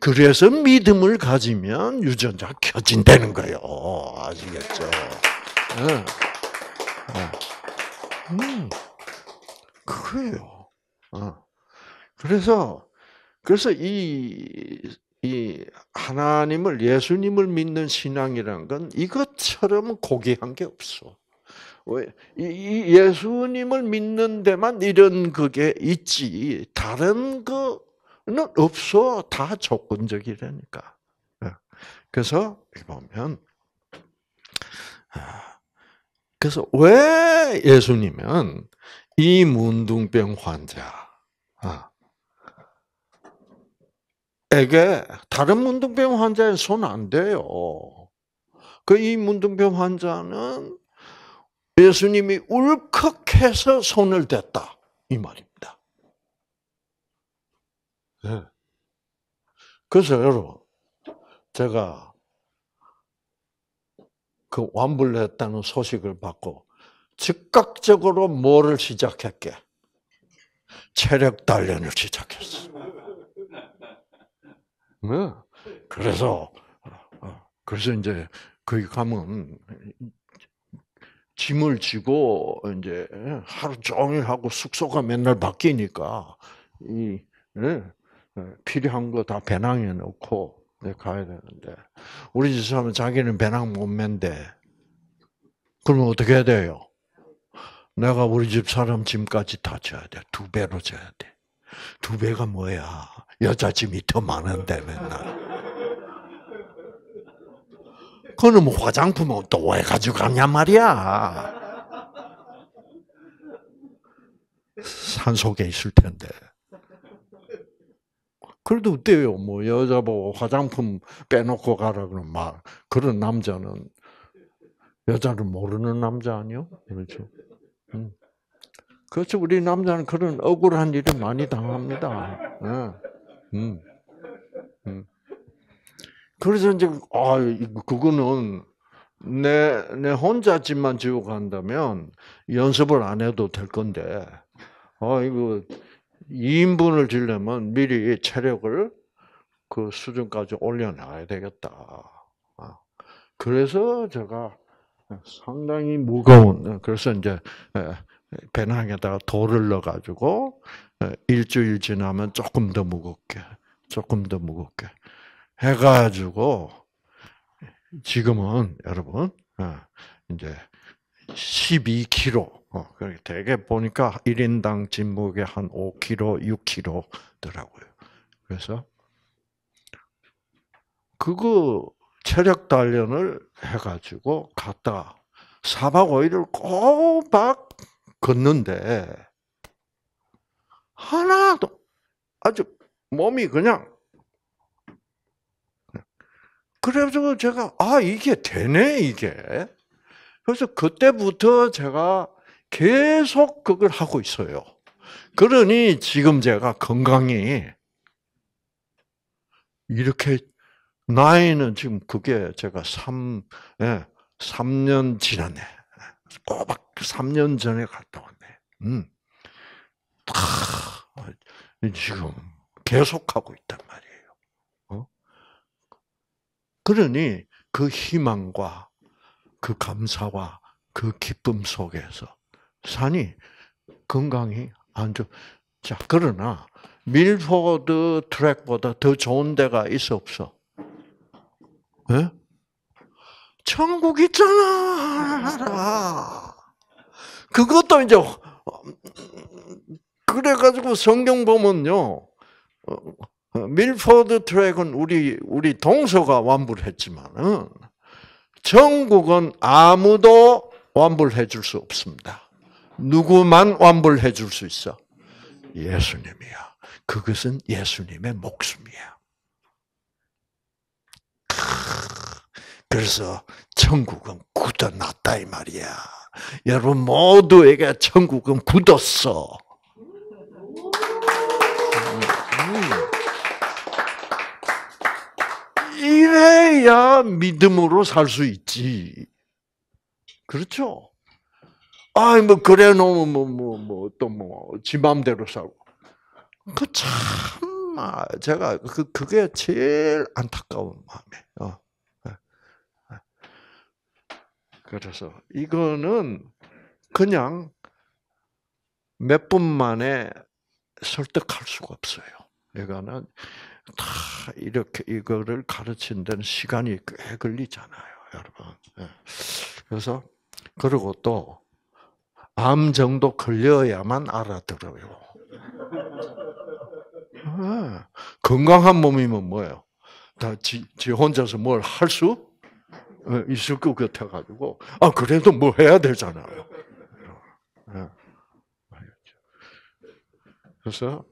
그래서 믿음을 가지면 유전자 켜진다는 거예요. 어, 아시겠죠? 네. 네. 음. 그거예요. 어. 그래서 그래서 이, 이 하나님을 예수님을 믿는 신앙이란 건 이것처럼 고귀한 게 없어. 왜이 예수님을 믿는 데만 이런 그게 있지 다른 거는 없어 다 조건적이라니까. 어. 그래서 보면 아, 그래서 왜 예수님은 이문둥병 환자에게 아. 다른 문둥병 환자는 손안 돼요. 그 이문둥병 환자는 예수님이 울컥해서 손을 댔다 이 말입니다. 예. 그래서 여러분 제가 그 완불했다는 소식을 받고 즉각적으로 뭐를 시작했게? 체력 단련을 시작했어. 네. 그래서 어, 그래서 이제 거기 가면 짐을 지고 이제 하루 종일 하고 숙소가 맨날 바뀌니까 이 네. 필요한 거 다 배낭에 넣고 네, 가야 되는데 우리 집사람은 자기는 배낭 못 맨대. 그러면 어떻게 해야 돼요? 내가 우리 집 사람 짐까지 다 져야 돼. 두 배로 져야 돼. 두 배가 뭐야? 여자 짐이 더 많은데 맨날. 그놈 화장품은 또 왜 가져가냐 말이야. 산 속에 있을 텐데. 그래도 어때요? 뭐 여자 보고 화장품 빼놓고 가라 그런 말. 그런 남자는 여자를 모르는 남자 아니요? 그렇죠. 음. 그렇죠 우리 남자는 그런 억울한 일을 많이 당합니다. 예. 음. 음. 그래서 이제 아 그거는 내 내 혼자집만 지고 간다면 연습을 안 해도 될 건데 아 이거 2인분을 지려면 미리 체력을 그 수준까지 올려놔야 되겠다. 아. 그래서 제가 예, 상당히 무거운 예, 그래서 이제 예, 배낭에다가 돌을 넣어 가지고 일주일 지나면 조금 더 무겁게 조금 더 무겁게 해 가지고 지금은 여러분 이제 12kg 어, 그렇게 되게 보니까 1인당 진목에 한 5kg, 6kg더라고요. 그래서 그거 체력 단련을 해가지고 갔다. 4박 5일을 꼬박 걷는데, 하나도, 아주 몸이 그냥, 그래서 제가, 아, 이게 되네, 이게. 그래서 그때부터 제가 계속 그걸 하고 있어요. 그러니 지금 제가 건강이 이렇게 나이는 지금 그게 제가 3, 예, 3년 지났네 꼬박 3년 전에 갔다 왔네. 음. 아, 지금 계속하고 있단 말이에요. 어? 그러니 그 희망과 그 감사와 그 기쁨 속에서 산이 건강이 안 좋. 자, 그러나 밀포드 트랙보다 더 좋은 데가 있어 없어? 네? 예? 천국 있잖아. 그것도 이제 어, 그래가지고 성경 보면요. 어, 밀포드 트랙은 우리 우리 동서가 완불했지만은 전국은 아무도 완불해 줄 수 없습니다. 누구만 완불해 줄 수 있어? 예수님이야. 그것은 예수님의 목숨이야. 그래서 천국은 굳어났다 이 말이야. 여러분 모두에게 천국은 굳었어. 이래야 믿음으로 살 수 있지. 그렇죠? 아이, 뭐, 그래 놓으면 뭐, 뭐, 뭐, 또 뭐, 지 맘대로 살고. 그 참, 아, 제가, 그, 그게 제일 안타까운 마음에. 그래서 이거는 그냥 몇 분 만에 설득할 수가 없어요. 이거는 다 이렇게 이거를 가르친 데는 시간이 꽤 걸리잖아요, 여러분. 예. 그래서 그리고 또 암 정도 걸려야만 알아들어요. 예. 건강한 몸이면 뭐예요? 다지 혼자서 뭘할수 어, 있을 것 같아가지고, 아, 그래도 뭐 해야 되잖아요. 어, 그래서,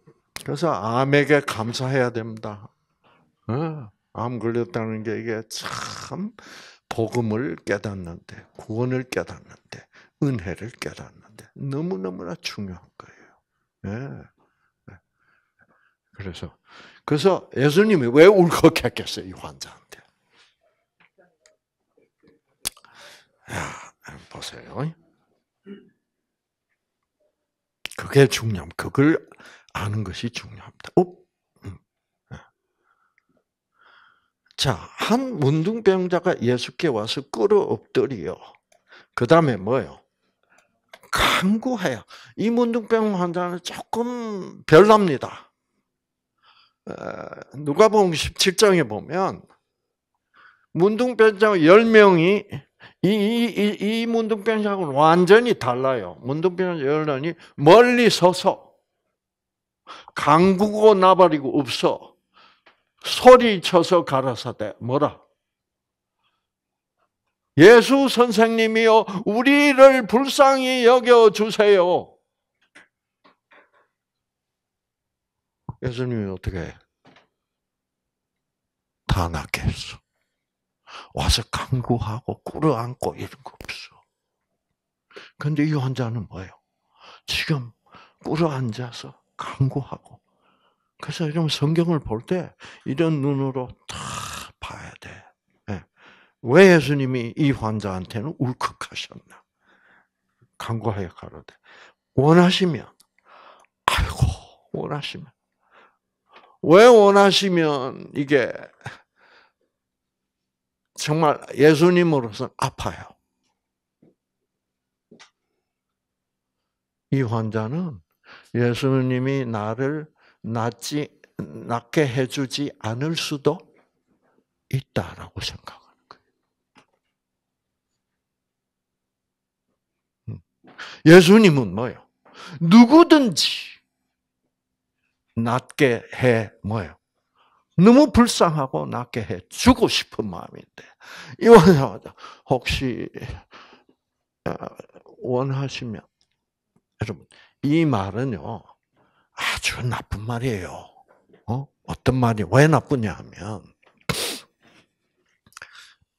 그래서 암에게 감사해야 됩니다. 어, 암 걸렸다는 게 이게 참 복음을 깨닫는데, 구원을 깨닫는데, 은혜를 깨닫는데, 너무너무나 중요한 거예요. 예. 예. 그래서, 그래서 예수님이 왜 울컥했겠어요, 이 환자한테. 보세요. 그게 중요함. 그걸 아는 것이 중요합니다. 어? 자, 한 문둥병자가 예수께 와서 끌어엎드려. 그 다음에 뭐요? 강구해요. 이 문둥병 환자는 조금 별납니다. 어, 누가 보면 17장에 보면 문둥병자 10명이 이, 이, 이, 문둥병자하고는 완전히 달라요. 문둥병자 열란이 멀리 서서 강구고 나발이고 없어. 소리쳐서 가라사대. 뭐라? 예수 선생님이요, 우리를 불쌍히 여겨주세요. 예수님이 어떻게 다 낫겠어? 와서 강구하고 꿇어앉고 이런 거 없어. 근데 이 환자는 뭐예요? 지금 꿇어앉아서 강구하고. 그래서 이런 성경을 볼 때 이런 눈으로 다 봐야 돼. 예. 왜 예수님이 이 환자한테는 울컥하셨나? 강구하여 가로되 원하시면 아이고 원하시면 왜 원하시면 이게 정말 예수님으로서 는 아파요. 이 환자는 예수님이 나를 낫지, 낫게 해주지 않을 수도 있다라고 생각하는 거예요. 음. 예수님은 뭐요? 누구든지 낫게 해 뭐요? 너무 불쌍하고 낫게 해 주고 싶은 마음인데 이원하자 혹시 어, 원하시면 여러분 이 말은요 아주 나쁜 말이에요. 어? 어떤 말이 왜 나쁘냐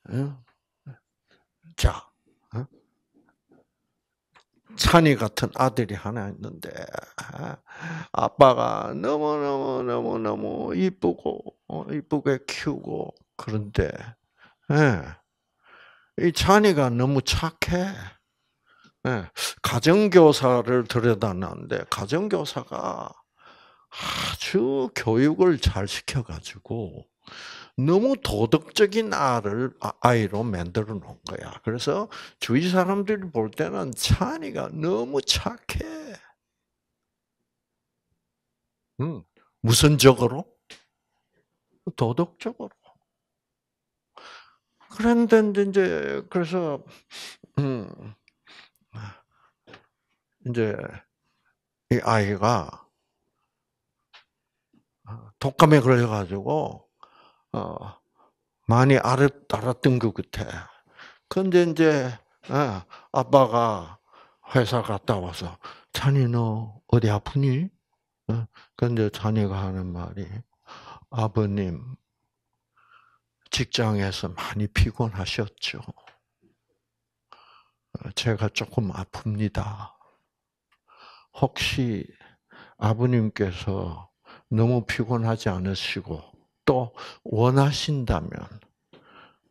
면자 찬이 같은 아들이 하나 있는데 아빠가 너무 너무 너무 너무 이쁘고 어, 이쁘게 키우고 그런데 예, 이 찬이가 너무 착해. 예, 가정교사를 들여다놨는데 가정교사가 아주 교육을 잘 시켜가지고 너무 도덕적인 아를 아이로 만들어 놓은 거야. 그래서 주위 사람들이 볼 때는 찬이가 너무 착해. 음, 무선적으로? 도덕적으로. 그런데 이제 그래서 음, 이제 이 아이가 아, 독감에 걸려가지고 어, 많이 알았, 알았던 것 같아. 근데 이제 어, 아, 빠가 회사 갔다 와서 찬이 너 어디 아프니? 어, 근데 찬이가 하는 말이 아버님 직장에서 많이 피곤하셨죠. 제가 조금 아픕니다. 혹시 아버님께서 너무 피곤하지 않으시고 또 원하신다면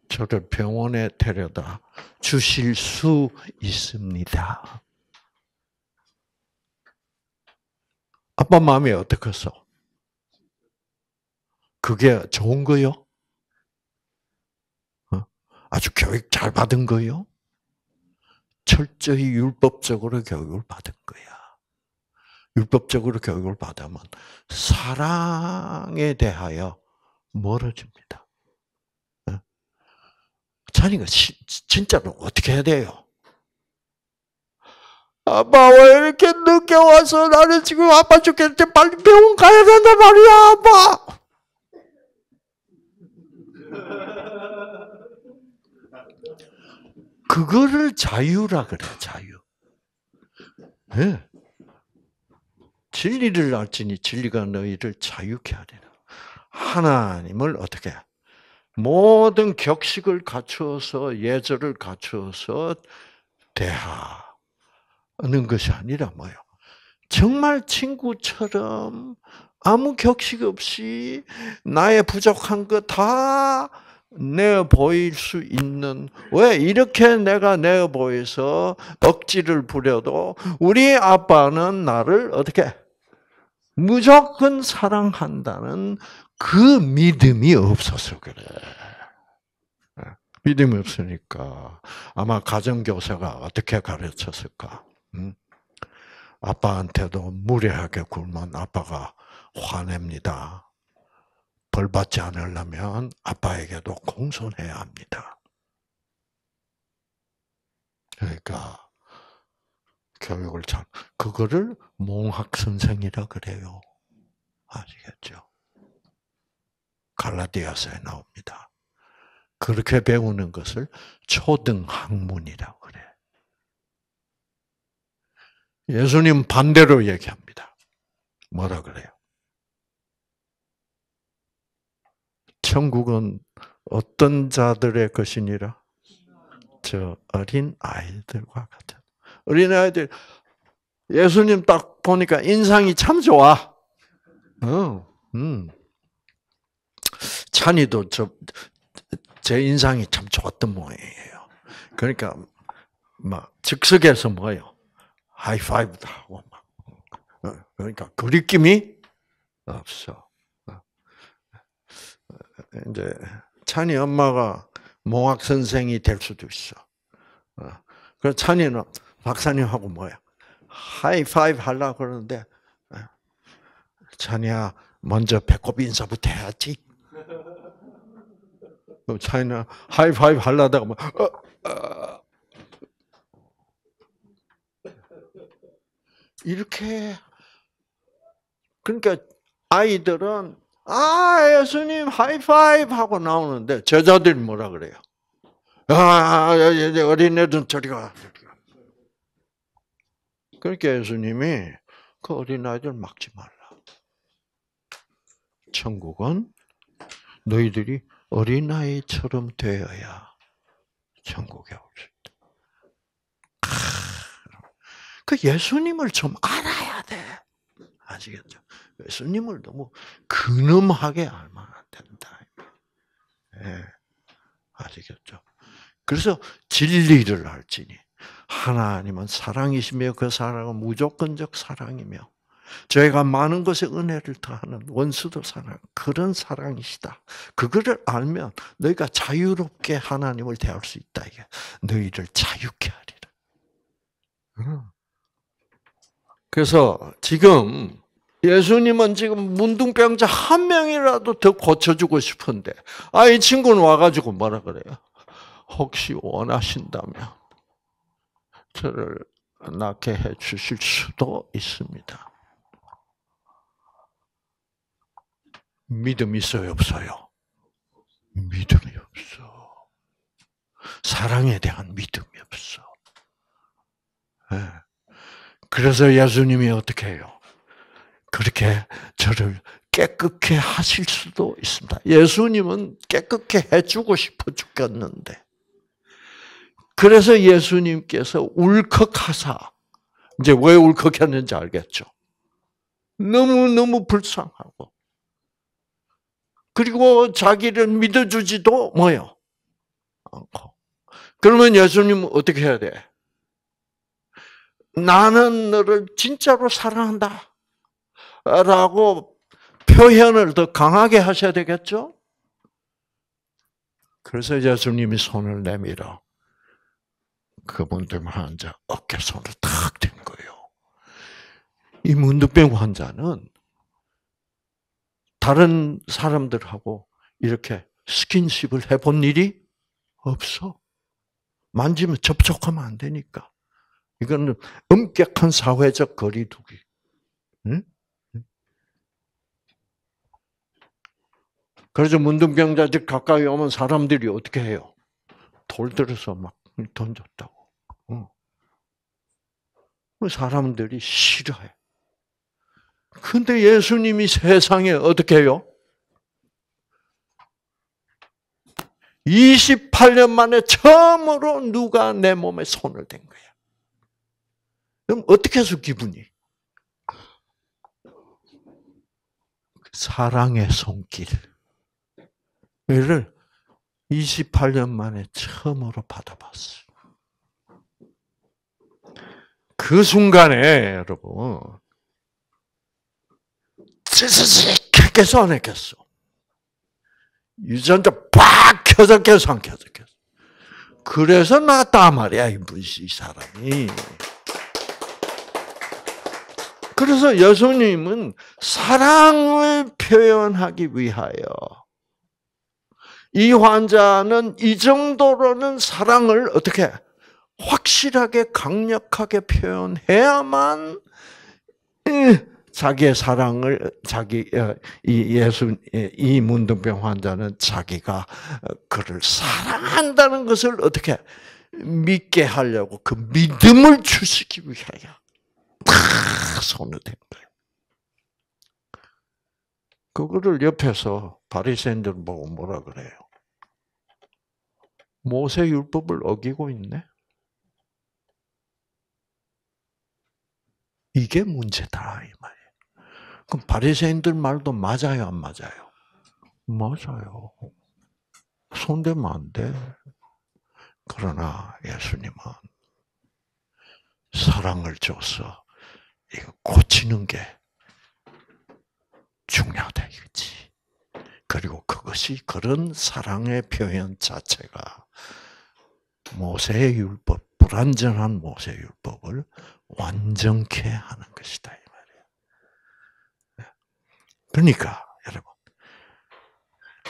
저를 병원에 데려다 주실 수 있습니다. 아빠 마음이 어떻겠어? 그게 좋은 거요? 어? 아주 교육 잘 받은 거요? 철저히 율법적으로 교육을 받은 거야. 율법적으로 교육을 받으면 사랑에 대하여 멀어집니다. 어? 자니까 진짜로 어떻게 해야 돼요? 아빠 왜 이렇게 늦게 와서 나는 지금 아빠 죽겠는데 빨리 병원 가야 된단 말이야 아빠. 그거를 자유라 그래 자유. 네. 진리를 알지니 진리가 너희를 자유케 하리라. 하나님을 어떻게 모든 격식을 갖추어서 예절을 갖추어서 대하는 것이 아니라 뭐요? 정말 친구처럼 아무 격식 없이 나의 부족한 거다 내어 보일 수 있는 왜 이렇게 내가 내어 보여서 억지를 부려도 우리 아빠는 나를 어떻게 무조건 사랑한다는 그 믿음이 없어서 그래. 예. 믿음이 없으니까 아마 가정교사가 어떻게 가르쳤을까? 음? 아빠한테도 무례하게 굴면 아빠가 화냅니다. 벌 받지 않으려면 아빠에게도 공손해야 합니다. 그러니까 교육을 참 그거를 몽학 선생이라 그래요. 아시겠죠? 갈라디아서에 나옵니다. 그렇게 배우는 것을 초등학문이라고 그래. 예수님 반대로 얘기합니다. 뭐라 그래요? 천국은 어떤 자들의 것이니라? 저 어린 아이들과 같은. 어린 아이들, 예수님 딱 보니까 인상이 참 좋아. 어, 음. 찬이도 저, 제 인상이 참 좋았던 모양이에요. 그러니까, 막, 즉석에서 뭐요? 하이파이브도 하고, 막. 어, 그러니까, 그리낌이 없어. 어. 이제, 찬이 엄마가 몽학 선생이 될 수도 있어. 어. 그래서 찬이는 박사님하고 뭐야? 하이파이브 하려고 그러는데, 찬이야, 먼저 배꼽 인사부터 해야지. 뭐 차이나 하이파이브 하려다가 뭐, 어, 어. 이렇게 그러니까 아이들은 아 예수님 하이파이브 하고 나오는데 제자들이 뭐라 그래요? 아, 아, 아, 아 어린애들 저리가 저리가 그러니까 예수님이 그 어린아이들 막지 말라. 천국은 너희들이 어린아이처럼 되어야 천국에 올수 있다. 그 예수님을 좀 알아야 돼. 아시겠죠? 예수님을 너무 근엄하게 알면 안 된다. 예. 아시겠죠? 그래서 진리를 알지니 하나님은 사랑이시며 그 사랑은 무조건적 사랑이며 저희가 많은 것에 은혜를 더하는 원수도 사랑 그런 사랑이시다. 그거를 알면 너희가 자유롭게 하나님을 대할 수 있다. 이게 너희를 자유케 하리라. 그래서 지금 예수님은 지금 문둥병자 한 명이라도 더 고쳐주고 싶은데 아이 친구는 와가지고 뭐라 그래요? 혹시 원하신다면 저를 낫게 해주실 수도 있습니다. 믿음 있어요, 없어요? 믿음이 없어. 사랑에 대한 믿음이 없어. 네. 그래서 예수님이 어떻게 해요? 그렇게 저를 깨끗게 하실 수도 있습니다. 예수님은 깨끗게 해주고 싶어 죽겠는데. 그래서 예수님께서 울컥하사, 이제 왜 울컥했는지 알겠죠? 너무너무 불쌍하고, 그리고 자기를 믿어주지도 뭐요? 않고. 그러면 예수님은 어떻게 해야 돼? 나는 너를 진짜로 사랑한다. 라고 표현을 더 강하게 하셔야 되겠죠? 그래서 예수님이 손을 내밀어 그분들 환자 어깨 손을 탁 댄 거예요. 이 문득병 환자는 다른 사람들하고 이렇게 스킨십을 해본 일이 없어. 만지면 접촉하면 안 되니까. 이거는 엄격한 사회적 거리두기. 응? 그래서 문둥병자들 가까이 오면 사람들이 어떻게 해요? 돌 들어서 막 던졌다고. 어. 사람들이 싫어해. 근데 예수님이 세상에 어떻게 해요? 28년 만에 처음으로 누가 내 몸에 손을 댄 거야. 그럼 어떻게 해서 기분이? 사랑의 손길을 28년 만에 처음으로 받아봤어. 그 순간에 여러분 켜서 안 켰어? 유전자 팍 켜서 켜서 안 켜서 켰어? 그래서 나왔단 말이야, 이 문시 사람이. 그래서 예수님은 사랑을 표현하기 위하여 이 환자는 이 정도로는 사랑을 어떻게 확실하게 강력하게 표현해야만 자기의 사랑을 자기 어, 이 예수 예, 이 문둥병 환자는 자기가 어, 그를 사랑한다는 것을 어떻게 믿게 하려고 그 믿음을 주시기 위하여 다 손을 댄 거예요. 그거를 옆에서 바리새인들 보고 뭐라 그래요? 모세 율법을 어기고 있네. 이게 문제다 이 말이야. 그럼 바리새인들 말도 맞아요, 안 맞아요? 맞아요. 손대면 안 돼. 그러나 예수님은 사랑을 줘서 이거 고치는 게 중요하다 이거지. 그리고 그것이 그런 사랑의 표현 자체가 모세의 율법, 불완전한 모세의 율법을 완전케 하는 것이다. 그러니까 여러분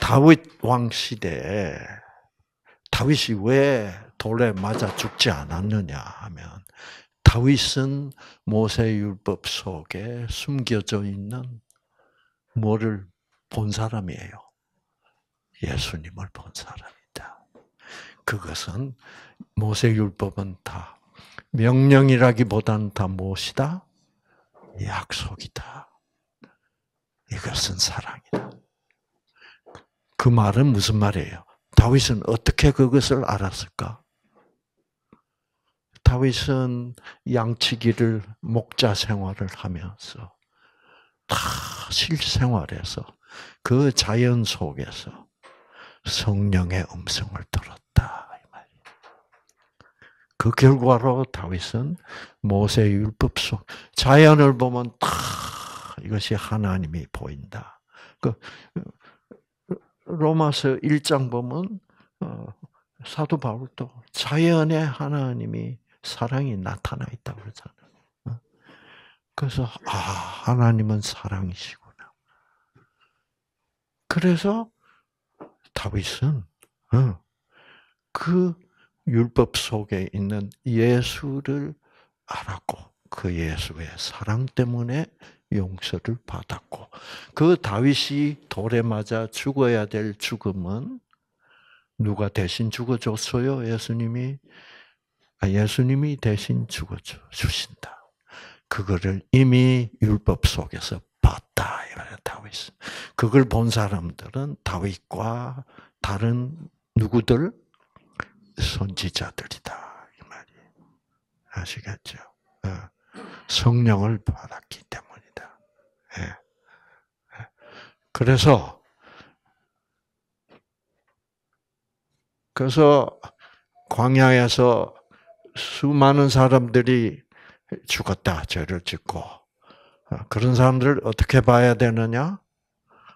다윗 왕 시대에 다윗이 왜 돌에 맞아 죽지 않았느냐 하면 다윗은 모세율법 속에 숨겨져 있는 뭐를 본 사람이에요. 예수님을 본 사람이다. 그것은 모세율법은 다명령이라기보단다 무엇이다? 약속이다. 이것은 사랑이다. 그 말은 무슨 말이에요? 다윗은 어떻게 그것을 알았을까? 다윗은 양치기를 목자 생활을 하면서 다 실생활에서 그 자연 속에서 성령의 음성을 들었다. 그 결과로 다윗은 모세 율법 속 자연을 보면 다 이것이 하나님이 보인다. 그 로마서 1장 보면 어, 사도 바울도 자연에 하나님이 사랑이 나타나 있다고 그러잖아 어? 그래서 아 하나님은 사랑이시구나. 그래서 다윗은 어, 그 율법 속에 있는 예수를 알았고 그 예수의 사랑 때문에 용서를 받았고 그 다윗이 돌에 맞아 죽어야 될 죽음은 누가 대신 죽어줬어요? 예수님이 아, 예수님이 대신 죽어주신다. 그거를 이미 율법 속에서 봤다. 이거 다윗. 그걸 본 사람들은 다윗과 다른 누구들? 선지자들이다. 이 말이. 아시겠죠? 어. 성령을 받았기 때문에. 그래서 그래서 광야에서 수많은 사람들이 죽었다 죄를 짓고 어, 그런 사람들을 어떻게 봐야 되느냐?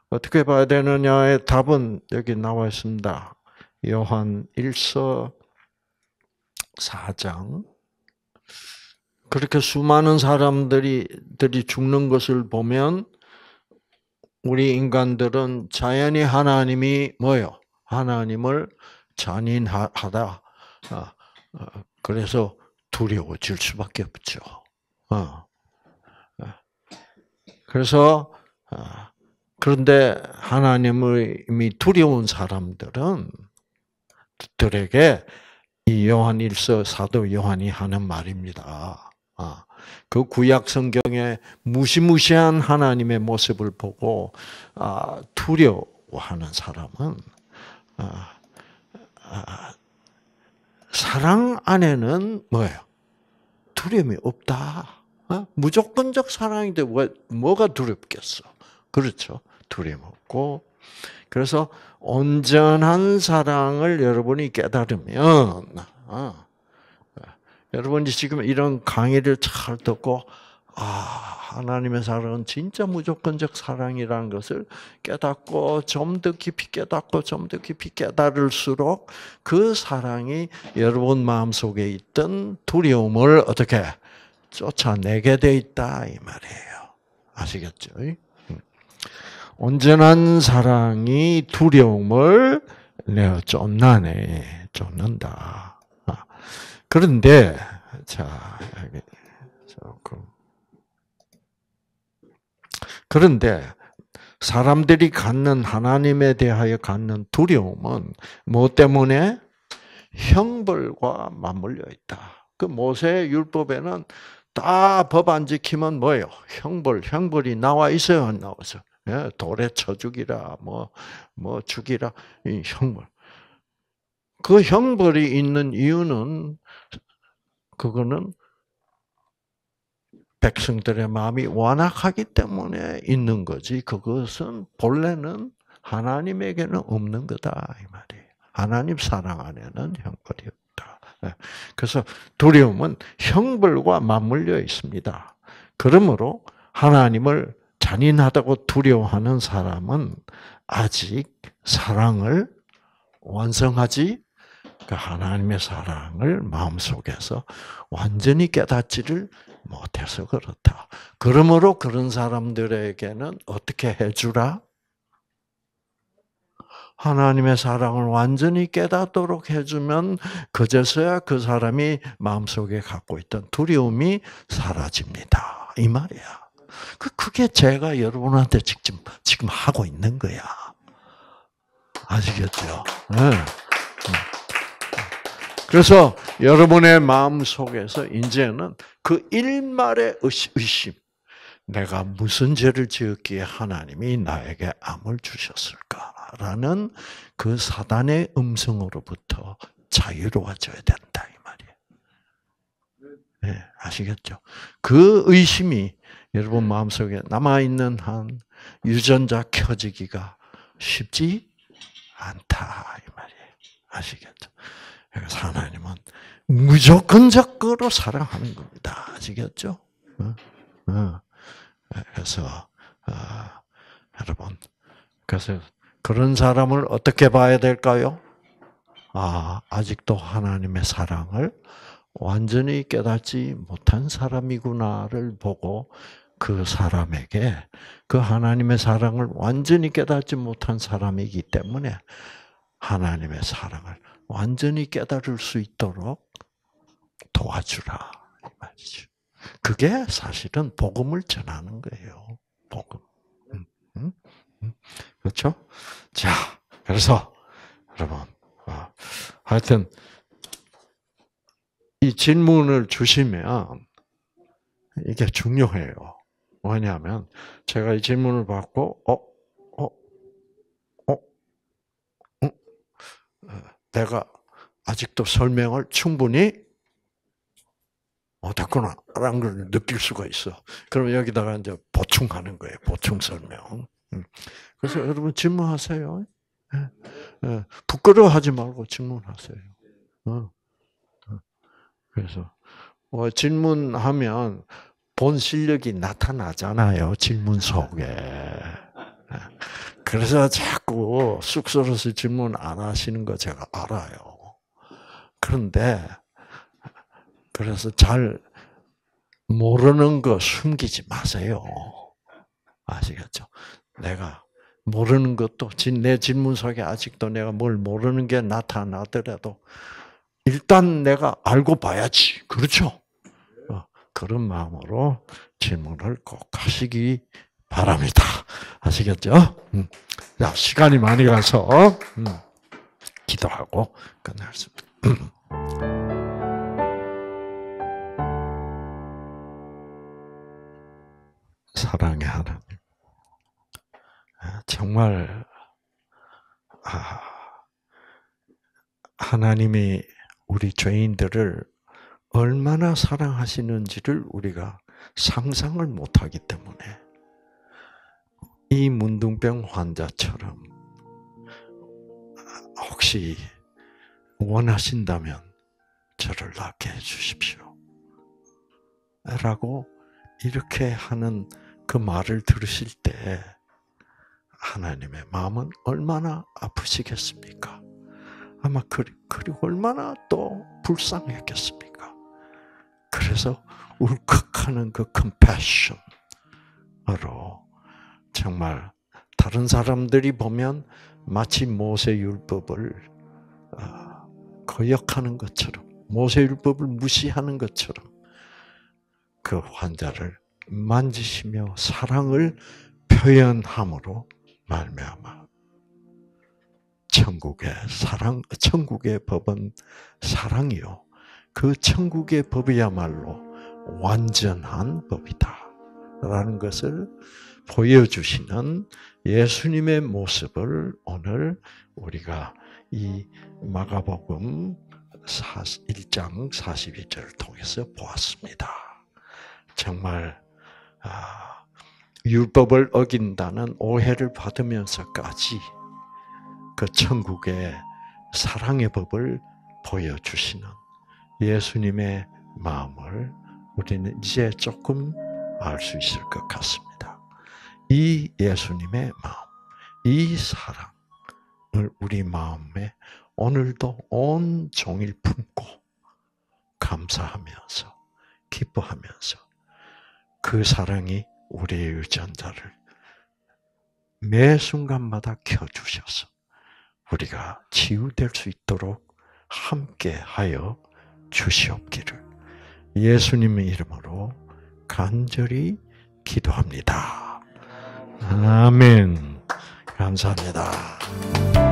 어떻게 봐야 되느냐의 답은 여기 나와 있습니다. 요한 1서 4장 그렇게 수많은 사람들이 죽는 것을 보면 우리 인간들은 자연히 하나님이 뭐요? 하나님을 잔인하다. 어, 어, 그래서 두려워질 수밖에 없죠. 어, 그래서 그런데 하나님이 두려운 사람들은 들에게 이 요한일서 사도 요한이 하는 말입니다. 아, 그 구약 성경의 무시무시한 하나님의 모습을 보고 아, 두려워하는 사람은 아, 사랑 안에는 뭐예요? 두려움이 없다. 어? 무조건적 사랑인데 왜 뭐가 두렵겠어? 그렇죠. 두려움 없고 그래서 온전한 사랑을 여러분이 깨달으면 어, 여러분이 지금 이런 강의를 잘 듣고 아 하나님의 사랑은 진짜 무조건적 사랑이라는 것을 깨닫고 좀 더 깊이 깨닫고 좀 더 깊이 깨달을수록 그 사랑이 여러분 마음 속에 있던 두려움을 어떻게 쫓아내게 돼 있다 이 말이에요. 아시겠죠? 음. 온전한 사랑이 두려움을 내어 쫓나네 쫓는다. 그런데, 자, 조금. 그런데, 사람들이 갖는 하나님에 대하여 갖는 두려움은 뭐 때문에? 형벌과 맞물려 있다. 그 모세 율법에는 다 법 안 지키면 뭐예요? 형벌, 형벌이 나와 있어요, 안 나와서? 예, 돌에 쳐 죽이라, 뭐, 뭐 죽이라, 이 형벌. 그 형벌이 있는 이유는 그거는 백성들의 마음이 완악하기 때문에 있는 거지. 그것은 본래는 하나님에게는 없는 거다 이말이 하나님 사랑 안에는 형벌이 없다. 네. 그래서 두려움은 형벌과 맞물려 있습니다. 그러므로 하나님을 잔인하다고 두려워하는 사람은 아직 사랑을 완성하지 그 하나님의 사랑을 마음속에서 완전히 깨닫지를 못해서 그렇다. 그러므로 그런 사람들에게는 어떻게 해주라? 하나님의 사랑을 완전히 깨닫도록 해주면 그제서야 그 사람이 마음속에 갖고 있던 두려움이 사라집니다. 이 말이야. 그 그게 제가 여러분한테 지금 지금 하고 있는 거야. 아시겠죠? 네. 그래서 여러분의 마음 속에서 이제는 그 일말의 의심, 내가 무슨 죄를 지었기에 하나님이 나에게 암을 주셨을까라는 그 사단의 음성으로부터 자유로워져야 된다 이 말이에요. 네, 아시겠죠? 그 의심이 여러분 마음 속에 남아 있는 한 유전자 켜지기가 쉽지 않다 이 말이에요. 아시겠죠? 그래서 하나님은 무조건적 으로 사랑하는 겁니다. 아시겠죠? 어? 어. 네, 그래서 어, 여러분, 그래서 그런 사람을 어떻게 봐야 될까요? 아, 아직도 하나님의 사랑을 완전히 깨닫지 못한 사람이구나를 보고 그 사람에게 그 하나님의 사랑을 완전히 깨닫지 못한 사람이기 때문에 하나님의 사랑을 완전히 깨달을 수 있도록 도와주라 이 말이죠. 그게 사실은 복음을 전하는 거예요. 복음. 음, 음, 음. 그렇죠? 자, 그래서 여러분, 어, 하여튼 이 질문을 주시면 이게 중요해요. 뭐냐면 제가 이 질문을 받고 어 내가 아직도 설명을 충분히 못했구나. 라는 걸 느낄 수가 있어. 그럼 여기다가 이제 보충하는 거예요. 보충 설명. 음. 그래서 여러분 질문하세요. 예. 예. 부끄러워하지 말고 질문하세요. 어. 어. 그래서 어, 질문하면 본 실력이 나타나잖아요. 질문 속에. 예. 그래서 자꾸 쑥스러워서 질문 안 하시는 거 제가 알아요. 그런데 그래서 잘 모르는 거 숨기지 마세요. 아시겠죠? 내가 모르는 것도 내 질문 속에 아직도 내가 뭘 모르는 게 나타나더라도 일단 내가 알고 봐야지. 그렇죠? 어, 그런 마음으로 질문을 꼭 하시기 바랍니다. 아시겠죠? 자, 음. 시간이 많이 가서 음. 기도하고 끝내겠습니다. 사랑의 하나님. 아, 정말, 아, 하나님이 우리 죄인들을 얼마나 사랑하시는지를 우리가 상상을 못하기 때문에 이 문둥병 환자처럼 혹시 원하신다면 저를 낳게 해주십시오. 라고 이렇게 하는 그 말을 들으실 때 하나님의 마음은 얼마나 아프시겠습니까? 아마 그리고 얼마나 또 불쌍했겠습니까? 그래서 울컥하는 그 컴패션으로 정말 다른 사람들이 보면 마치 모세 율법을 아, 거역하는 것처럼 모세 율법을 무시하는 것처럼 그 환자를 만지시며 사랑을 표현함으로 말미암아 천국의 사랑 천국의 법은 사랑이요 그 천국의 법이야말로 완전한 법이다라는 것을 보여주시는 예수님의 모습을 오늘 우리가 이 마가복음 1장 42절을 통해서 보았습니다. 정말 아, 율법을 어긴다는 오해를 받으면서까지 그 천국의 사랑의 법을 보여주시는 예수님의 마음을 우리는 이제 조금 알 수 있을 것 같습니다. 이 예수님의 마음, 이 사랑을 우리 마음에 오늘도 온 종일 품고 감사하면서 기뻐하면서 그 사랑이 우리의 유전자를 매 순간마다 켜주셔서 우리가 치유될 수 있도록 함께하여 주시옵기를 예수님의 이름으로 간절히 기도합니다. 아멘. 감사합니다.